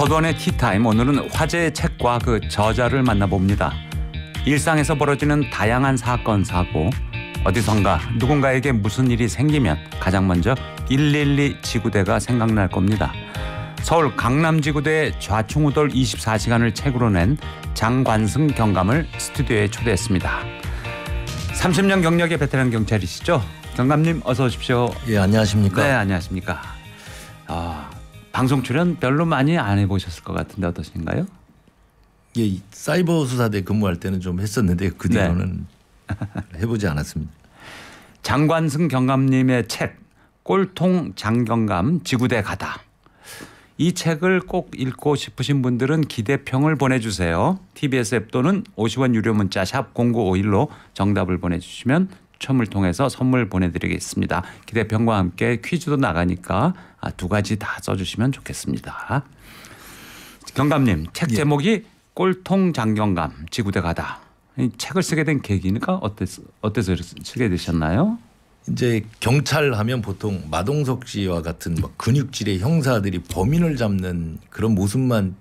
서두원의 티타임 오늘은 화제의 책과 그 저자를 만나봅니다. 일상에서 벌어지는 다양한 사건 사고 어디선가 누군가에게 무슨 일이 생기면 가장 먼저 112 지구대가 생각날 겁니다. 서울 강남 지구대 좌충우돌 24시간을 책으로 낸 장관승 경감을 스튜디오에 초대했습니다. 30년 경력의 베테랑 경찰이시죠? 경감님 어서 오십시오. 예 안녕하십니까? 네 안녕하십니까. 아 방송 출연 별로 많이 안 해보셨을 것 같은데 어떠신가요? 예, 사이버 수사대 근무할 때는 좀 했었는데 그 네. 뒤로는 네. 해보지 않았습니다. 장관승 경감님의 책 꼴통 장경감 지구대 가다 이 책을 꼭 읽고 싶으신 분들은 기대평을 보내주세요. TBS 앱 또는 50원 유료 문자 샵 0951로 정답을 보내주시면 추첨을 통해서 선물 보내드리겠습니다. 기대평과 함께 퀴즈도 나가니까 아, 두 가지 다 써주시면 좋겠습니다. 경감님 책 예. 제목이 꼴통 장경감 지구대 가다. 이 책을 쓰게 된 계기가 어땠, 어때서 쓰게 되셨나요? 이제 경찰하면 보통 마동석 씨와 같은 근육질의 형사들이 범인을 잡는 그런 모습만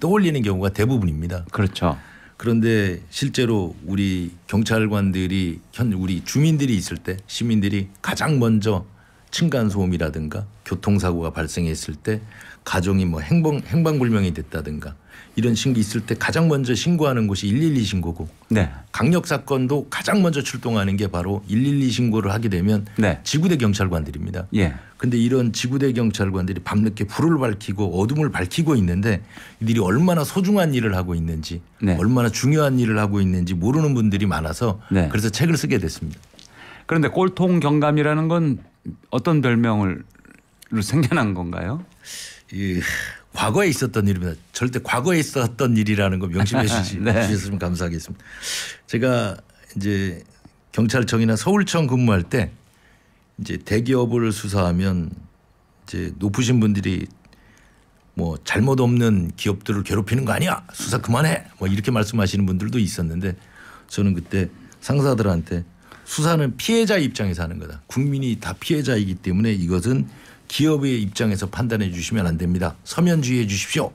떠올리는 경우가 대부분입니다. 그렇죠. 그런데 실제로 우리 경찰관들이 현 우리 주민들이 있을 때 시민들이 가장 먼저 층간 소음이라든가 교통사고가 발생했을 때 가정이 뭐 행방, 행방불명이 됐다든가 이런 신고 있을 때 가장 먼저 신고하는 곳이 112 신고고 네. 강력 사건도 가장 먼저 출동하는 게 바로 112 신고를 하게 되면 네. 지구대 경찰관들입니다. 예. 근데 이런 지구대 경찰관들이 밤늦게 불을 밝히고 어둠을 밝히고 있는데 이들이 얼마나 소중한 일을 하고 있는지 네. 얼마나 중요한 일을 하고 있는지 모르는 분들이 많아서 네. 그래서 책을 쓰게 됐습니다. 그런데 꼴통 경감이라는 건 어떤 별명을 생겨난 건가요? 이 과거에 있었던 일입니다. 절대 과거에 있었던 일이라는 거 명심해 주시, 네. 주셨으면 감사하겠습니다. 제가 이제 경찰청이나 서울청 근무할 때 이제 대기업을 수사하면 이제 높으신 분들이 뭐 잘못 없는 기업들을 괴롭히는 거 아니야 수사 그만해 뭐 이렇게 말씀하시는 분들도 있었는데 저는 그때 상사들한테 수사는 피해자 입장에서 하는 거다 국민이 다 피해자이기 때문에 이것은 기업의 입장에서 판단해 주시면 안 됩니다. 서면 주의해 주십시오.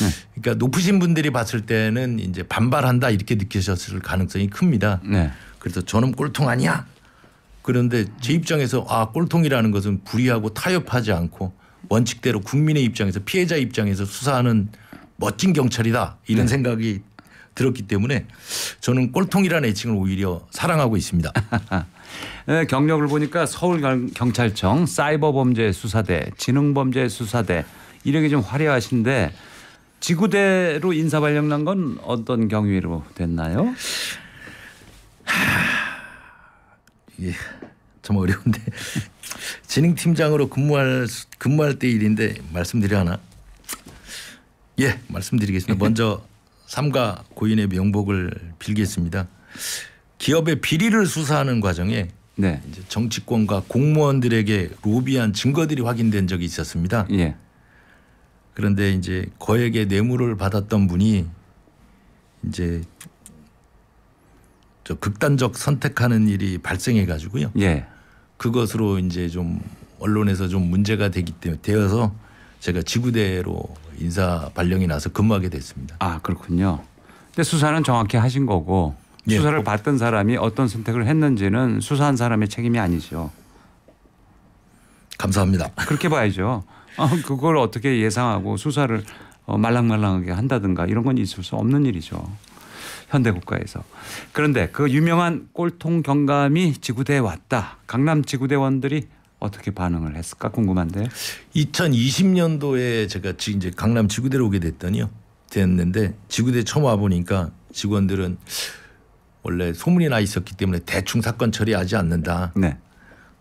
네. 그러니까 높으신 분들이 봤을 때는 이제 반발한다 이렇게 느끼셨을 가능성이 큽니다. 네. 그래서 저는 꼴통 아니야. 그런데 제 입장에서 아 꼴통이라는 것은 불의하고 타협하지 않고 원칙대로 국민의 입장에서 피해자 입장에서 수사하는 멋진 경찰이다 이런 네. 생각이 들었기 때문에 저는 꼴통이라는 애칭을 오히려 사랑하고 있습니다. 예, 경력을 보니까 서울 경찰청 사이버 범죄 수사대, 지능 범죄 수사대 이력이 좀 화려하신데 지구대로 인사 발령난 건 어떤 경위로 됐나요? 이게 좀 어려운데 진흥 팀장으로 근무할 근무할 때 일인데 말씀드려 하나? 예, 말씀드리겠습니다. 먼저 삼가 고인의 명복을 빌겠습니다. 기업의 비리를 수사하는 과정에 네. 정치권과 공무원들에게 로비한 증거들이 확인된 적이 있었습니다. 예. 그런데 이제 거액의 뇌물을 받았던 분이 이제 저 극단적 선택하는 일이 발생해 가지고요. 예. 그것으로 이제 좀 언론에서 좀 문제가 되기 때문에 되어서 제가 지구대로 인사 발령이 나서 근무하게 됐습니다. 아 그렇군요. 근데 수사는 정확히 하신 거고 예, 수사를 받던 사람이 어떤 선택을 했는지는 수사한 사람의 책임이 아니죠. 감사합니다. 그렇게 봐야죠. 어, 그걸 어떻게 예상하고 수사를 어, 말랑말랑하게 한다든가 이런 건 있을 수 없는 일이죠. 현대 국가에서. 그런데 그 유명한 꼴통 경감이 지구대에 왔다. 강남 지구대원들이 어떻게 반응을 했을까 궁금한데 2020년도에 제가 이제 강남 지구대로 오게 됐더니요. 됐는데 지구대 처음 와 보니까 직원들은 원래 소문이 나 있었기 때문에 대충 사건 처리하지 않는다. 네.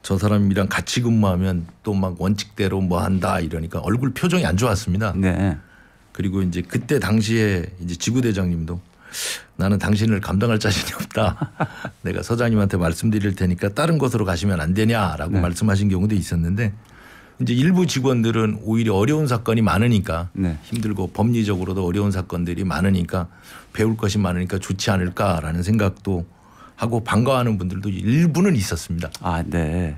저 사람이랑 같이 근무하면 또 막 원칙대로 뭐 한다 이러니까 얼굴 표정이 안 좋았습니다. 네. 그리고 이제 그때 당시에 이제 지구대장님도 나는 당신을 감당할 자신이 없다. 내가 서장님한테 말씀드릴 테니까 다른 곳으로 가시면 안 되냐라고 네. 말씀하신 경우도 있었는데 이제 일부 직원들은 오히려 어려운 사건이 많으니까 네. 힘들고 법리적으로도 어려운 사건들이 많으니까 배울 것이 많으니까 좋지 않을까라는 생각도 하고 반가워하는 분들도 일부는 있었습니다. 아, 네.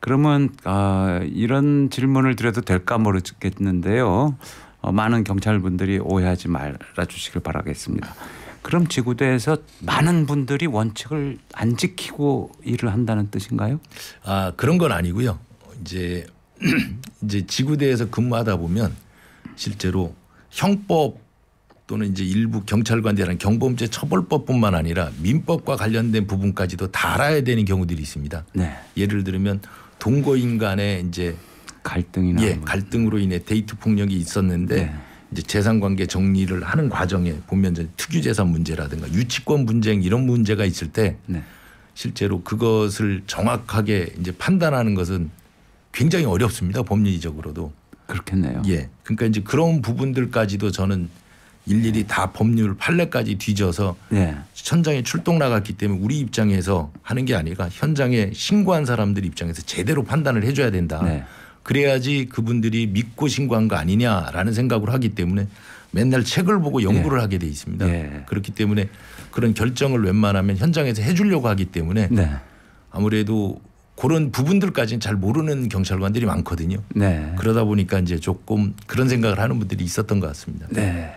그러면 아, 이런 질문을 드려도 될까 모르겠는데요. 어, 많은 경찰분들이 오해하지 말아 주시길 바라겠습니다. 그럼 지구대에서 많은 분들이 원칙을 안 지키고 일을 한다는 뜻인가요? 아, 그런 건 아니고요. 이제 이제 지구대에서 근무하다 보면 실제로 형법 또는 이제 일부 경찰관들이라는 경범죄 처벌법뿐만 아니라 민법과 관련된 부분까지도 다 알아야 되는 경우들이 있습니다. 네. 예를 들면 동거인 간의 이제 갈등이나 예, 뭐 갈등으로 인해 데이트 폭력이 있었는데 네. 이제 재산 관계 정리를 하는 과정에 보면 특유 재산 문제라든가 유치권 분쟁 이런 문제가 있을 때 네. 실제로 그것을 정확하게 이제 판단하는 것은 굉장히 어렵습니다. 법률적으로도 그렇겠네요. 예. 그러니까 이제 그런 부분들까지도 저는 일일이 네. 다 법률 판례까지 뒤져서 네. 현장에 출동 나갔기 때문에 우리 입장에서 하는 게 아니라 현장에 신고한 사람들 입장에서 제대로 판단을 해줘야 된다. 네. 그래야지 그분들이 믿고 신고한 거 아니냐라는 생각을 하기 때문에 맨날 책을 보고 네. 연구를 하게 돼 있습니다. 네. 그렇기 때문에 그런 결정을 웬만하면 현장에서 해주려고 하기 때문에 네. 아무래도 그런 부분들까지는 잘 모르는 경찰관들이 많거든요. 네. 그러다 보니까 이제 조금 그런 생각을 하는 분들이 있었던 것 같습니다. 네.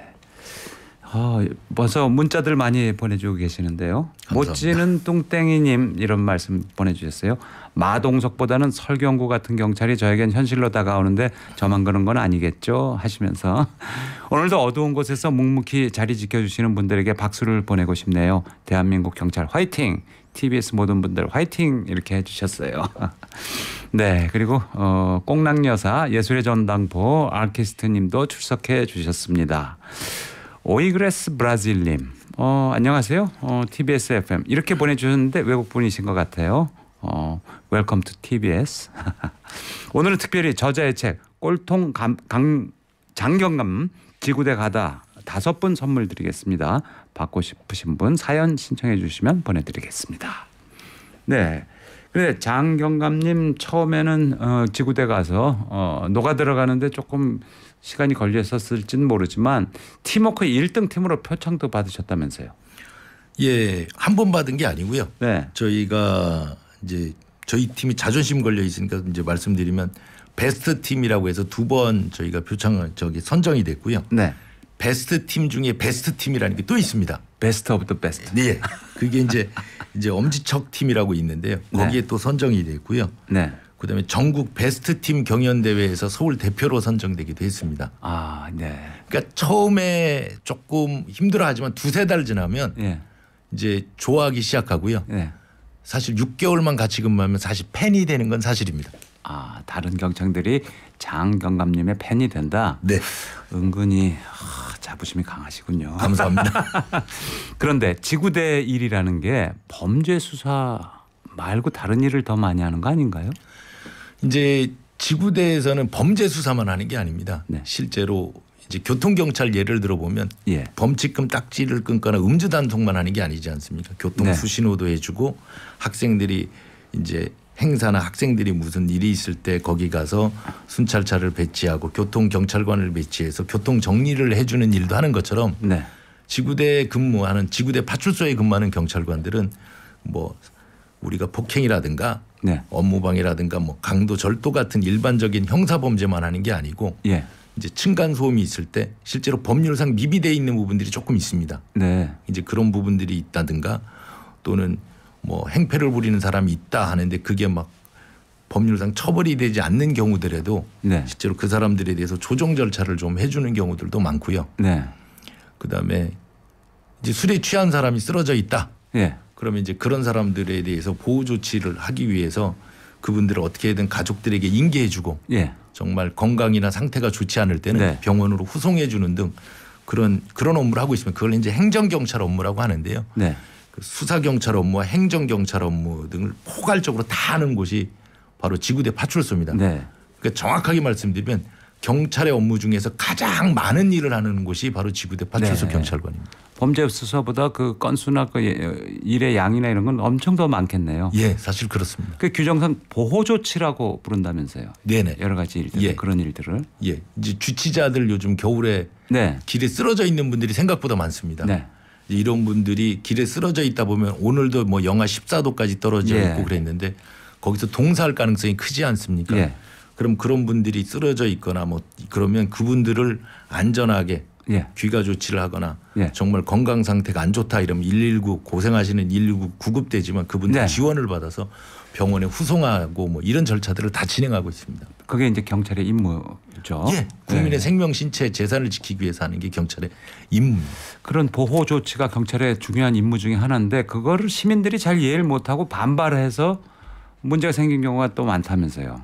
아, 벌써 문자들 많이 보내주고 계시는데요. 감지는 뚱땡이님 이런 말씀 보내주셨어요. 마동석보다는 설경구 같은 경찰이 저에겐 현실로 다가오는데 저만 그런 건 아니겠죠 하시면서 오늘도 어두운 곳에서 묵묵히 자리 지켜주시는 분들에게 박수를 보내고 싶네요. 대한민국 경찰 화이팅! TBS 모든 분들 화이팅 이렇게 해주셨어요. 네 그리고 어, 꽁락여사 예술의 전당포 아키스트님도 출석해 주셨습니다. 오이그레스 브라질님 어, 안녕하세요. 어, TBS FM 이렇게 보내주셨는데 외국 분이신 것 같아요. 웰컴 투 TBS. 오늘은 특별히 저자의 책 꼴통 감, 강, 장경감 지구대 가다 다섯 분 선물 드리겠습니다. 받고 싶으신 분 사연 신청해 주시면 보내드리겠습니다. 네. 근데 장경감님 처음에는 어, 지구대 가서 어, 녹아 들어가는데 조금 시간이 걸렸었을지는 모르지만 팀워크 1등 팀으로 표창도 받으셨다면서요? 예, 한 번 받은 게 아니고요. 네. 저희가 이제 저희 팀이 자존심 걸려 있으니까 이제 말씀드리면 베스트 팀이라고 해서 두 번 저희가 표창을 저기 선정이 됐고요. 네. 베스트 팀 중에 베스트 팀이라는 게 또 있습니다. 베스트 오브 더 베스트. 네. 예. 그게 이제 이제 엄지척 팀이라고 있는데요. 네. 거기에 네. 또 선정이 되고요. 네. 그다음에 전국 베스트 팀 경연 대회에서 서울 대표로 선정되기도 했습니다. 아, 네. 그러니까 처음에 조금 힘들어하지만 두세 달 지나면 네. 이제 좋아하기 시작하고요. 네. 사실 6개월만 같이 근무하면 사실 팬이 되는 건 사실입니다. 아, 다른 경청들이 장 경감님의 팬이 된다. 네. 은근히 자부심이 강하시군요. 감사합니다. 그런데 지구대 일이라는 게 범죄 수사 말고 다른 일을 더 많이 하는 거 아닌가요? 이제 지구대에서는 범죄 수사만 하는 게 아닙니다. 네. 실제로 이제 교통경찰 예를 들어보면 예. 범칙금 딱지를 끊거나 음주 단속만 하는 게 아니지 않습니까? 교통 네. 수신호도 네. 해주고 학생들이 이제 행사나 학생들이 무슨 일이 있을 때 거기 가서 순찰차를 배치하고 교통 경찰관을 배치해서 교통 정리를 해주는 일도 하는 것처럼 네. 지구대 근무하는 지구대 파출소에 근무하는 경찰관들은 뭐 우리가 폭행이라든가 네. 업무방해라든가 뭐 강도 절도 같은 일반적인 형사 범죄만 하는 게 아니고 예. 이제 층간 소음이 있을 때 실제로 법률상 미비되어 있는 부분들이 조금 있습니다. 네. 이제 그런 부분들이 있다든가 또는 뭐 행패를 부리는 사람이 있다 하는데 그게 막 법률상 처벌이 되지 않는 경우들에도 네. 실제로 그 사람들에 대해서 조정 절차를 좀 해주는 경우들도 많고요. 네. 그다음에 이제 술에 취한 사람이 쓰러져 있다. 네. 그러면 이제 그런 사람들에 대해서 보호 조치를 하기 위해서 그분들을 어떻게든 가족들에게 인계해주고 예. 정말 건강이나 상태가 좋지 않을 때는 네. 병원으로 후송해주는 등 그런 그런 업무를 하고 있으면 그걸 이제 행정 경찰 업무라고 하는데요. 네. 그 수사경찰 업무와 행정경찰 업무 등을 포괄적으로 다 하는 곳이 바로 지구대 파출소입니다. 네. 그러니까 정확하게 말씀드리면 경찰의 업무 중에서 가장 많은 일을 하는 곳이 바로 지구대 파출소 네. 경찰관입니다. 범죄 수사보다 그 건수나 그 예, 어, 일의 양이나 이런 건 엄청 더 많겠네요. 예, 사실 그렇습니다. 그 규정상 보호 조치라고 부른다면서요. 네네. 여러 가지 일들 예. 그런 일들을. 예, 이제 주치자들 요즘 겨울에 네. 길에 쓰러져 있는 분들이 생각보다 많습니다. 네. 이런 분들이 길에 쓰러져 있다 보면 오늘도 뭐 영하 14도까지 떨어져 있고 예. 그랬는데 거기서 동사할 가능성이 크지 않습니까? 예. 그럼 그런 분들이 쓰러져 있거나 뭐 그러면 그분들을 안전하게 예. 귀가 조치를 하거나 예. 정말 건강 상태가 안 좋다 이러면 119 고생하시는 119구급되지만 그분들 네. 지원을 받아서 병원에 후송하고 뭐 이런 절차들을 다 진행하고 있습니다. 그게 이제 경찰의 임무죠. 예, 국민의 네. 생명, 신체, 재산을 지키기 위해서 하는 게 경찰의 임무. 그런 보호 조치가 경찰의 중요한 임무 중에 하나인데 그거를 시민들이 잘 이해를 못하고 반발해서 문제가 생긴 경우가 또 많다면서요.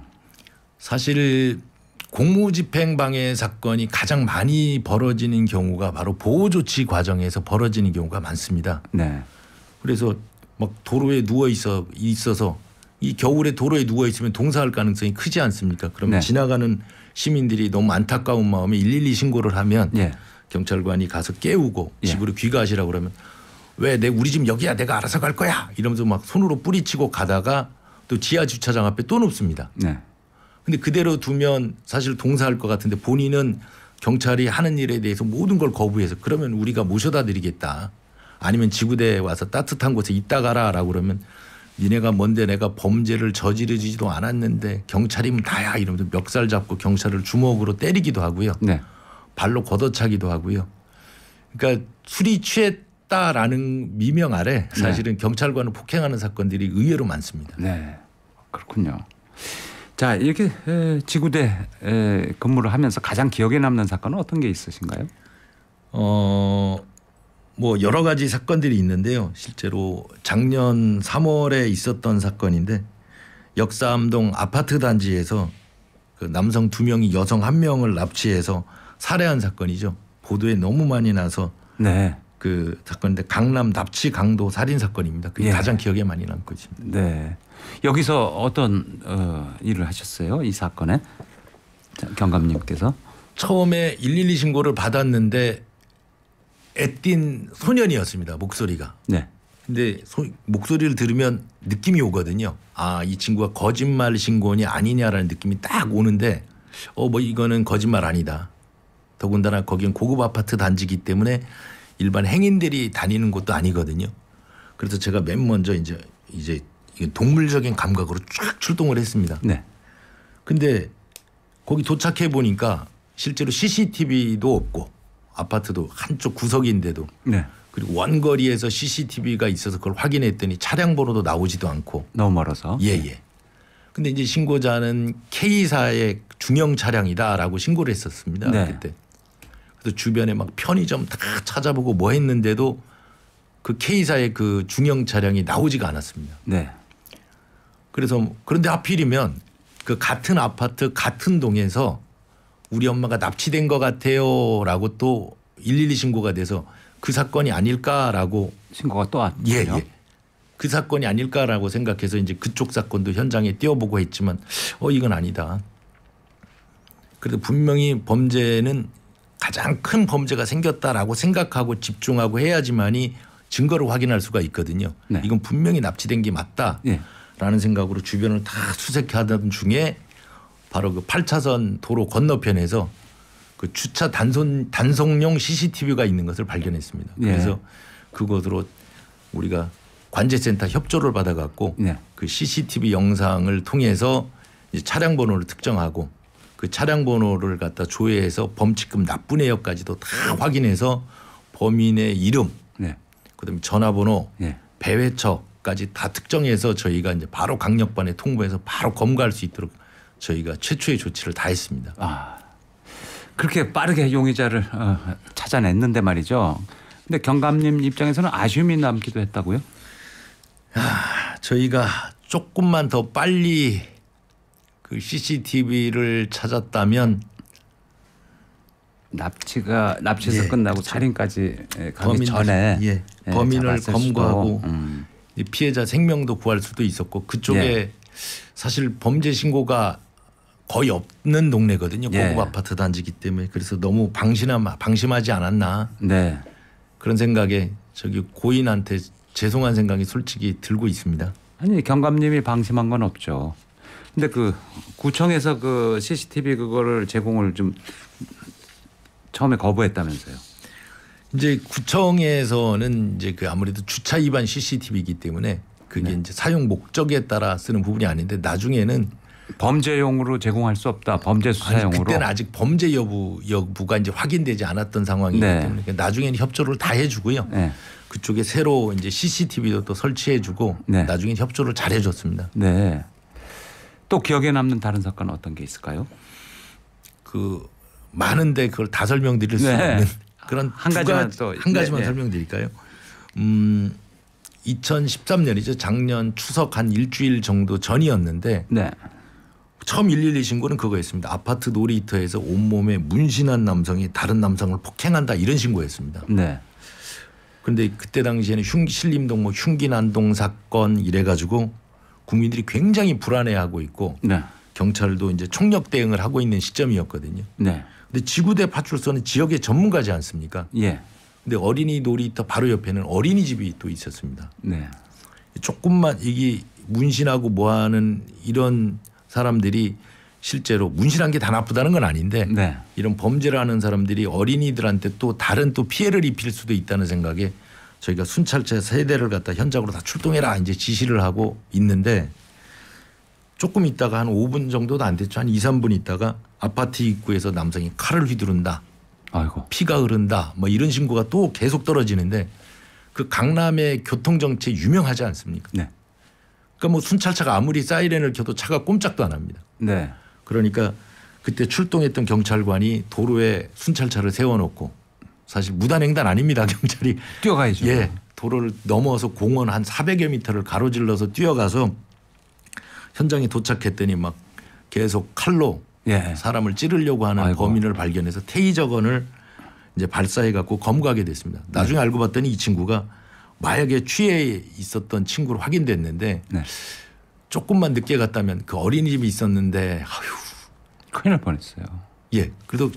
사실 공무집행방해 사건이 가장 많이 벌어지는 경우가 바로 보호 조치 과정에서 벌어지는 경우가 많습니다. 네. 그래서 막 도로에 누워 있어 있어서 이 겨울에 도로에 누워 있으면 동사할 가능성이 크지 않습니까? 그러면 네. 지나가는 시민들이 너무 안타까운 마음에 112 신고를 하면 예. 경찰관이 가서 깨우고 예. 집으로 귀가하시라고 그러면 왜 내 우리 집 여기야 내가 알아서 갈 거야 이러면서 막 손으로 뿌리치고 가다가 또 지하 주차장 앞에 또 눕습니다. 네. 근데 그대로 두면 사실 동사할 것 같은데 본인은 경찰이 하는 일에 대해서 모든 걸 거부해서 그러면 우리가 모셔다 드리겠다. 아니면 지구대에 와서 따뜻한 곳에 있다 가라라고 그러면 니네가 뭔데 내가 범죄를 저지르지도 않았는데 경찰이면 다야 이러면서 멱살 잡고 경찰을 주먹으로 때리기도 하고요. 네. 발로 걷어차기도 하고요. 그러니까 술이 취했다라는 미명 아래 네. 사실은 네. 경찰관을 폭행하는 사건들이 의외로 많습니다. 네. 그렇군요. 자 이렇게 지구대 근무를 하면서 가장 기억에 남는 사건은 어떤 게 있으신가요? 어뭐 여러 가지 사건들이 있는데요. 실제로 작년 3월에 있었던 사건인데 역사암동 아파트 단지에서 그 남성 두 명이 여성 한 명을 납치해서 살해한 사건이죠. 보도에 너무 많이 나서 네. 그 사건인데 강남 납치 강도 살인 사건입니다. 그게 예. 가장 기억에 많이 남고 있습니다. 네. 여기서 어떤 어, 일을 하셨어요? 이 사건에 경감님께서 처음에 112 신고를 받았는데 애띤 소년이었습니다. 목소리가. 네. 근데 소, 목소리를 들으면 느낌이 오거든요. 아, 이 친구가 거짓말 신고원이 아니냐라는 느낌이 딱 오는데 어, 뭐 이거는 거짓말 아니다. 더군다나 거긴 고급 아파트 단지기 때문에 일반 행인들이 다니는 곳도 아니거든요. 그래서 제가 맨 먼저 이제 이제 동물적인 감각으로 쫙 출동을 했습니다. 네. 근데 거기 도착해 보니까 실제로 CCTV도 없고 아파트도 한쪽 구석인데도 네. 그리고 원거리에서 CCTV가 있어서 그걸 확인했더니 차량 번호도 나오지도 않고 너무 멀어서 예예. 예. 근데 이제 신고자는 K사의 중형 차량이다라고 신고를 했었습니다 네. 그때. 그래서 주변에 막 편의점 다 찾아보고 뭐 했는데도 그 K사의 그 중형 차량이 나오지가 않았습니다. 네. 그래서 뭐 그런데 하필이면 그 같은 아파트 같은 동에서 우리 엄마가 납치된 것 같아요라고 또 112 신고가 돼서 그 사건이 아닐까라고 신고가 또 왔죠. 예, 예. 그 사건이 아닐까라고 생각해서 이제 그쪽 사건도 현장에 뛰어보고 했지만 어 이건 아니다. 그래도 분명히 범죄는 가장 큰 범죄가 생겼다라고 생각하고 집중하고 해야지만이 증거를 확인할 수가 있거든요. 네. 이건 분명히 납치된 게 맞다라는 예. 네. 생각으로 주변을 다 수색하던 중에 바로 그 8차선 도로 건너편에서 그 주차 단손 단속용 CCTV가 있는 것을 발견했습니다. 예. 그래서 네. 그곳으로 우리가 관제센터 협조를 받아갖고 네. 그 CCTV 영상을 통해서 차량 번호를 특정하고 그 차량 번호를 갖다 조회해서 범칙금 납부 내역까지도 다 확인해서 범인의 이름, 네. 그다음에 전화번호, 네. 배회처까지 다 특정해서 저희가 이제 바로 강력반에 통보해서 바로 검거할 수 있도록 저희가 최초의 조치를 다 했습니다. 아, 그렇게 빠르게 용의자를 어, 찾아냈는데 말이죠. 근데 경감님 입장에서는 아쉬움이 남기도 했다고요? 아, 저희가 조금만 더 빨리 그 CCTV를 찾았다면 납치가 납치에서 예, 끝나고 그렇죠. 살인까지 예, 범인 전에 예, 예, 범인을 검거하고 음. 피해자 생명도 구할 수도 있었고 그쪽에 예. 사실 범죄 신고가 거의 없는 동네거든요. 예. 고급 예. 아파트 단지기 때문에 그래서 너무 방심하, 방심하지 않았나 네. 그런 생각에 저기 고인한테 죄송한 생각이 솔직히 들고 있습니다. 아니 경감님이 방심한 건 없죠. 근데 그 구청에서 그 CCTV 그거를 제공을 좀 처음에 거부했다면서요. 이제 구청에서는 이제 그 아무래도 주차 위반 CCTV이기 때문에 그게 네. 이제 사용 목적에 따라 쓰는 부분이 아닌데 나중에는 범죄용으로 제공할 수 없다. 범죄 수사용으로. 그때는 아직 범죄 여부 여부가 이제 확인되지 않았던 상황이기 네. 때문에 그러니까 나중에는 협조를 다 해주고요. 네. 그쪽에 새로 이제 CCTV도 또 설치해주고 네. 나중에 협조를 잘 해줬습니다. 네. 또 기억에 남는 다른 사건은 어떤 게 있을까요? 그 많은데 그걸 다 설명드릴 수 네. 없는 그런 한 가지만 또한 네, 가지만 네. 설명드릴까요? 음. 2013년이죠. 작년 추석 한 일주일 정도 전이었는데 네. 처음 112 신고는 그거였습니다. 아파트 놀이터에서 온몸에 문신한 남성이 다른 남성을 폭행한다 이런 신고였습니다. 네. 그런데 그때 당시에는 흉, 신림동 뭐 흉기난동 사건 이래가지고 국민들이 굉장히 불안해하고 있고 네. 경찰도 이제 총력 대응을 하고 있는 시점이었거든요. 네. 근데 지구대 파출소는 지역의 전문가지 않습니까? 예. 근데 어린이 놀이터 바로 옆에는 어린이집이 또 있었습니다. 네. 조금만 이게 문신하고 뭐하는 이런 사람들이 실제로 문신한 게 다 나쁘다는 건 아닌데 네. 이런 범죄를 하는 사람들이 어린이들한테 또 다른 또 피해를 입힐 수도 있다는 생각에 저희가 순찰차 세대를 갖다 현장으로 다 출동해라 이제 지시를 하고 있는데 조금 있다가 한 5분 정도도 안 됐죠. 한 2, 3분 있다가 아파트 입구에서 남성이 칼을 휘두른다. 아이고. 피가 흐른다. 뭐 이런 신고가 또 계속 떨어지는데 그 강남의 교통정체 유명하지 않습니까? 네. 그러니까 뭐 순찰차가 아무리 사이렌을 켜도 차가 꼼짝도 안 합니다. 네. 그러니까 그때 출동했던 경찰관이 도로에 순찰차를 세워놓고 사실 무단횡단 아닙니다 경찰이 뛰어가야죠. 예, 도로를 넘어서 공원 한 400여 미터를 가로질러서 뛰어가서 현장에 도착했더니 막 계속 칼로 예. 사람을 찌르려고 하는 아이고. 범인을 발견해서 테이저건을 이제 발사해 갖고 검거하게 됐습니다. 나중에 네. 알고 봤더니 이 친구가 마약에 취해 있었던 친구로 확인됐는데 네. 조금만 늦게 갔다면 그 어린이집이 있었는데 아휴 큰일 날 뻔했어요. 예, 그래도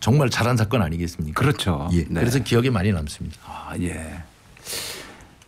정말 잘한 사건 아니겠습니까? 그렇죠. 예, 네. 그래서 기억에 많이 남습니다. 아 예.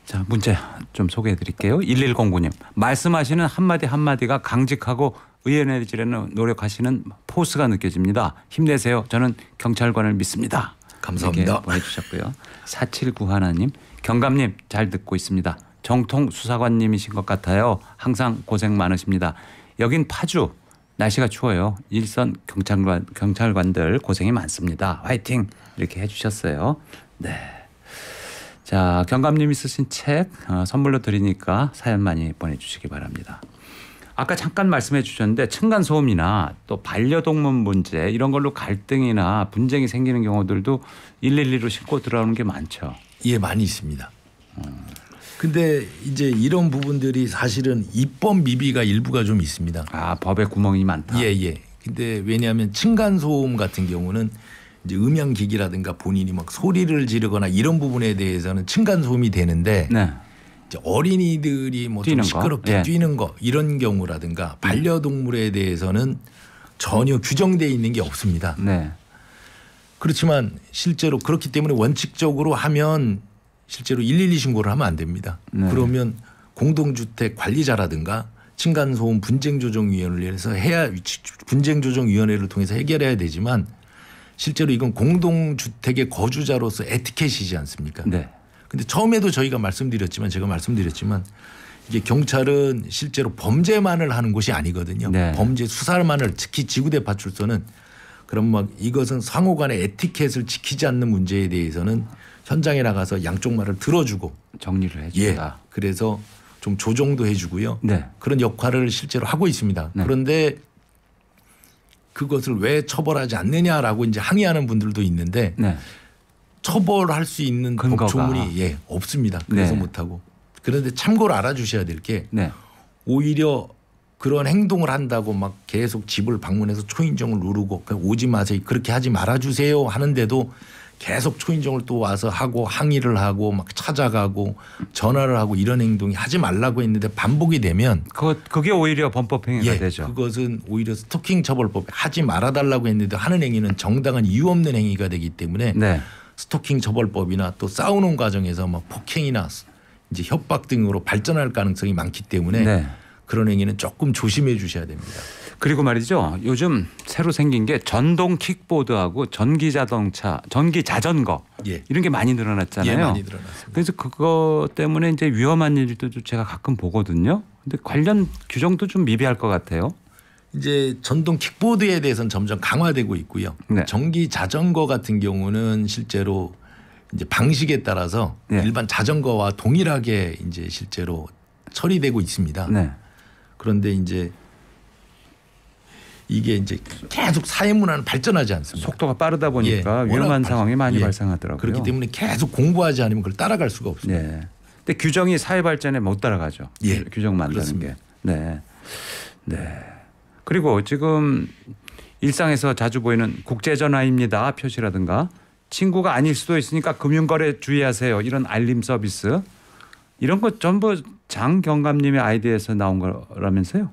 자 문제 좀 소개해 드릴게요. 1109님 말씀하시는 한마디 한마디가 강직하고 의연해지려는 노력하시는 포스가 느껴집니다. 힘내세요. 저는 경찰관을 믿습니다. 감사합니다. 보내주셨고요. 4791님 경감님 잘 듣고 있습니다. 정통 수사관님이신 것 같아요. 항상 고생 많으십니다. 여긴 파주 날씨가 추워요. 일선 경찰관 경찰관들 고생이 많습니다. 화이팅 이렇게 해주셨어요. 네. 자 경감님이 쓰신 책 어, 선물로 드리니까 사연 많이 보내주시기 바랍니다. 아까 잠깐 말씀해 주셨는데 층간 소음이나 또 반려동물 문제 이런 걸로 갈등이나 분쟁이 생기는 경우들도 112로 싣고 들어오는 게 많죠. 예, 많이 있습니다. 근데 이제 이런 부분들이 사실은 입법 미비가 일부가 좀 있습니다. 아, 법에 구멍이 많다. 예, 예. 근데 왜냐하면 층간 소음 같은 경우는 이제 음향 기기라든가 본인이 막 소리를 지르거나 이런 부분에 대해서는 층간 소음이 되는데 네. 어린이들이 뭐 좀 시끄럽게 거? 예. 뛰는 거 이런 경우라든가 반려동물에 대해서는 전혀 규정되어 있는 게 없습니다. 네. 그렇지만 실제로 그렇기 때문에 원칙적으로 하면 실제로 112 신고를 하면 안 됩니다. 네. 그러면 공동주택 관리자라든가 층간소음 분쟁조정위원회를 해서 해야 분쟁조정위원회를 통해서 해결해야 되지만 실제로 이건 공동주택의 거주자로서 에티켓이지 않습니까? 네. 근데 처음에도 저희가 말씀드렸지만 제가 말씀드렸지만 이게 경찰은 실제로 범죄만을 하는 곳이 아니거든요. 네. 범죄 수사만을 특히 지구대 파출소는 그럼 막 이것은 상호 간의 에티켓을 지키지 않는 문제에 대해서는 현장에 나가서 양쪽 말을 들어주고 정리를 해준다. 예, 그래서 좀 조정도 해주고요. 네. 그런 역할을 실제로 하고 있습니다. 네. 그런데 그것을 왜 처벌하지 않느냐라고 이제 항의하는 분들도 있는데 네. 처벌할 수 있는 근거가. 법조문이 예 없습니다. 그래서 네. 못하고 그런데 참고로 알아주셔야 될게 네. 오히려 그런 행동을 한다고 막 계속 집을 방문해서 초인종을 누르고 오지 마세요 그렇게 하지 말아주세요 하는데도 계속 초인종을 또 와서 하고 항의를 하고 막 찾아가고 전화를 하고 이런 행동이 하지 말라고 했는데 반복이 되면 그 그게 오히려 범법 행위가 예, 되죠. 그것은 오히려 스토킹 처벌법 하지 말아달라고 했는데 하는 행위는 정당한 이유 없는 행위가 되기 때문에 네. 스토킹 처벌법이나 또 싸우는 과정에서 막 폭행이나 이제 협박 등으로 발전할 가능성이 많기 때문에 네. 그런 행위는 조금 조심해 주셔야 됩니다. 그리고 말이죠. 요즘 새로 생긴 게 전동 킥보드하고 전기 자동차, 전기 자전거 예. 이런 게 많이 늘어났잖아요. 예, 많이 늘어났습니다. 그래서 그거 때문에 이제 위험한 일도 제가 가끔 보거든요. 근데 관련 규정도 좀 미비할 것 같아요. 이제 전동 킥보드에 대해서는 점점 강화되고 있고요. 네. 전기 자전거 같은 경우는 실제로 이제 방식에 따라서 네. 일반 자전거와 동일하게 이제 실제로 처리되고 있습니다. 네. 그런데 이제 이게 이제 계속 사회 문화는 발전하지 않습니다. 속도가 빠르다 보니까 예, 위험한 상황이 많이 예. 발생하더라고요. 그렇기 때문에 계속 공부하지 않으면 그걸 따라갈 수가 없습니다. 네. 근데 규정이 사회 발전에 못 따라가죠. 예. 규정 만드는 게. 네. 네. 그리고 지금 일상에서 자주 보이는 국제 전화입니다 표시라든가 친구가 아닐 수도 있으니까 금융거래 주의하세요 이런 알림 서비스 이런 거 전부 장 경감님의 아이디어에서 나온 거라면서요?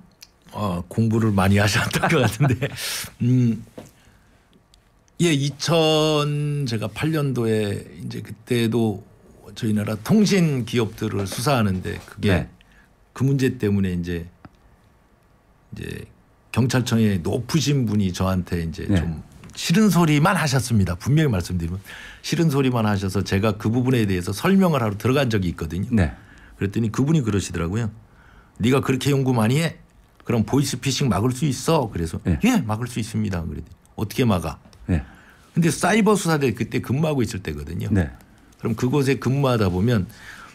아 공부를 많이 하셨던 것 같은데, 음, 예, 2000 제가 8년도에 이제 그때도 저희 나라 통신 기업들을 수사하는데 그게 네. 그 문제 때문에 이제 이제 경찰청의 높으신 분이 저한테 이제 네. 좀 싫은 소리만 하셨습니다. 분명히 말씀드리면 싫은 소리만 하셔서 제가 그 부분에 대해서 설명을 하러 들어간 적이 있거든요. 네. 그랬더니 그분이 그러시더라고요. 네가 그렇게 연구 많이 해? 그럼 보이스피싱 막을 수 있어? 그래서 네. 예, 막을 수 있습니다. 그랬더니 어떻게 막아? 네. 근데 사이버 수사대 그때 근무하고 있을 때거든요. 네. 그럼 그곳에 근무하다 보면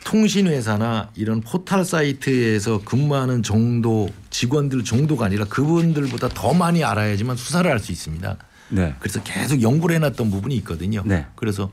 통신회사나 이런 포털 사이트에서 근무하는 정도 직원들 정도가 아니라 그분들보다 더 많이 알아야지만 수사를 할 수 있습니다. 네. 그래서 계속 연구를 해놨던 부분이 있거든요. 네. 그래서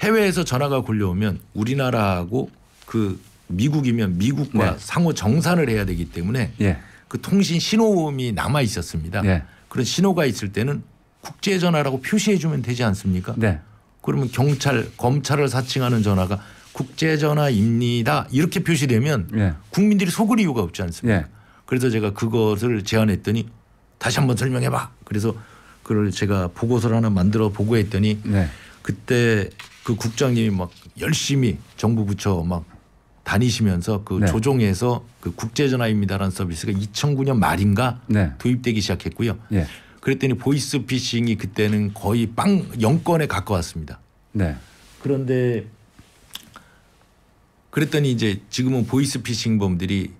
해외에서 전화가 걸려오면 우리나라하고 그 미국이면 미국과 네. 상호 정산을 해야 되기 때문에 예. 그 통신 신호음이 남아 있었습니다. 예. 그런 신호가 있을 때는 국제 전화라고 표시해 주면 되지 않습니까? 네. 그러면 경찰, 검찰을 사칭하는 전화가 국제 전화입니다 이렇게 표시되면 예. 국민들이 속을 이유가 없지 않습니까? 예. 그래서 제가 그것을 제안했더니 다시 한번 설명해봐. 그래서 그걸 제가 보고서를 하나 만들어 보고했더니 네. 그때 그 국장님이 막 열심히 정부 부처 막 다니시면서 그 네. 조정에서 그 국제전화입니다라는 서비스가 2009년 말인가 네. 도입되기 시작했고요. 네. 그랬더니 보이스피싱이 그때는 거의 빵영권에 가까웠습니다. 네. 그런데 그랬더니 이제 지금은 보이스피싱범들이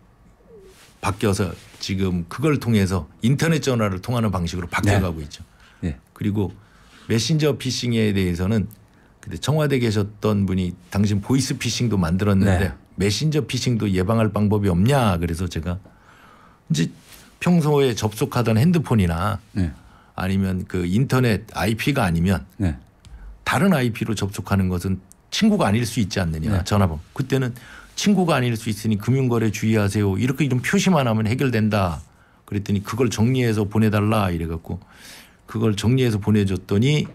바뀌어서 지금 그걸 통해서 인터넷 전화를 통하는 방식으로 바뀌어가고 네. 있죠. 그리고 메신저 피싱에 대해서는 그때 청와대 계셨던 분이 당신 보이스 피싱도 만들었는데 네. 메신저 피싱도 예방할 방법이 없냐 그래서 제가 이제 평소에 접속하던 핸드폰이나 네. 아니면 그 인터넷 IP가 아니면 네. 다른 IP로 접속하는 것은 친구가 아닐 수 있지 않느냐 네. 전화번호 그때는 친구가 아닐 수 있으니 금융거래 주의하세요 이렇게 이런 표시만 하면 해결된다 그랬더니 그걸 정리해서 보내달라 이래갖고 그걸 정리해서 보내줬더니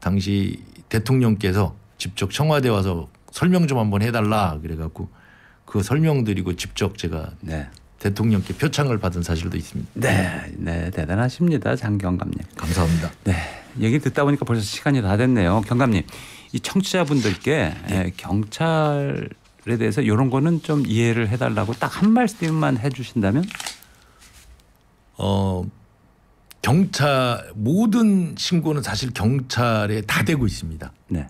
당시 대통령께서 직접 청와대 와서 설명 좀 한번 해달라 그래갖고 그 설명드리고 직접 제가 네. 대통령께 표창을 받은 사실도 있습니다. 네, 네 대단하십니다, 장 경감님. 감사합니다. 네, 얘기 듣다 보니까 벌써 시간이 다 됐네요, 경감님. 이 청취자분들께 네. 예, 경찰에 대해서 이런 거는 좀 이해를 해달라고 딱 한 말씀만 해주신다면? 어 경찰 모든 신고는 사실 경찰에 다 되고 있습니다. 네.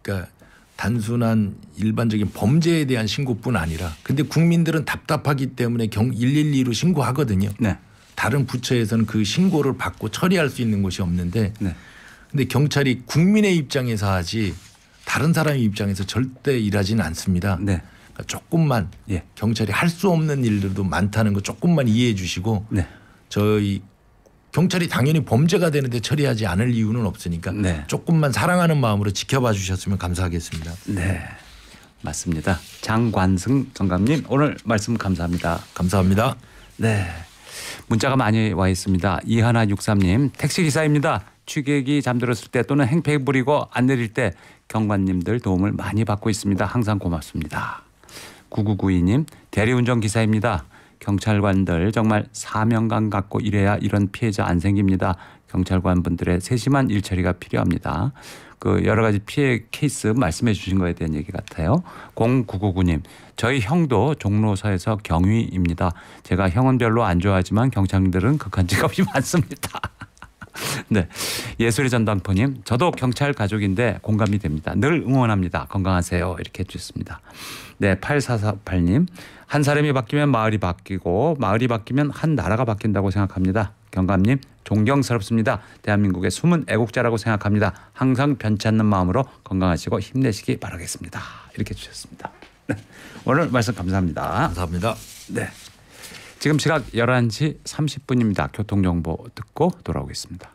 그러니까 단순한 일반적인 범죄에 대한 신고뿐 아니라 근데 국민들은 답답하기 때문에 경 112로 신고하거든요. 네. 다른 부처에서는 그 신고를 받고 처리할 수 있는 곳이 없는데 네. 근데 경찰이 국민의 입장에서 하지 다른 사람의 입장에서 절대 일하지는 않습니다. 네. 그러니까 조금만 예. 경찰이 할 수 없는 일들도 많다는 거 조금만 이해해 주시고 네. 저희 경찰이 당연히 범죄가 되는데 처리하지 않을 이유는 없으니까 네. 조금만 사랑하는 마음으로 지켜봐 주셨으면 감사하겠습니다. 네. 맞습니다. 장관승 정감님 오늘 말씀 감사합니다. 감사합니다. 네. 문자가 많이 와 있습니다. 이하나 63님 택시 기사입니다. 취객이 잠들었을 때 또는 행패 부리고 안 내릴 때 경관님들 도움을 많이 받고 있습니다. 항상 고맙습니다. 9992님 대리운전 기사입니다. 경찰관들 정말 사명감 갖고 일해야 이런 피해자 안 생깁니다. 경찰관분들의 세심한 일처리가 필요합니다. 그 여러 가지 피해 케이스 말씀해 주신 거에 대한 얘기 같아요. 0999님, 저희 형도 종로서에서 경위입니다. 제가 형은 별로 안 좋아하지만 경찰들은 극한 직업이 많습니다. 네. 예술의 전당포님, 저도 경찰 가족인데 공감이 됩니다. 늘 응원합니다. 건강하세요. 이렇게 해주셨습니다. 네. 8448님, 한 사람이 바뀌면 마을이 바뀌고 마을이 바뀌면 한 나라가 바뀐다고 생각합니다. 경감님 존경스럽습니다. 대한민국의 숨은 애국자라고 생각합니다. 항상 변치 않는 마음으로 건강하시고 힘내시기 바라겠습니다. 이렇게 주셨습니다. 네. 오늘 말씀 감사합니다. 감사합니다. 네. 지금 시각 11시 30분입니다. 교통정보 듣고 돌아오겠습니다.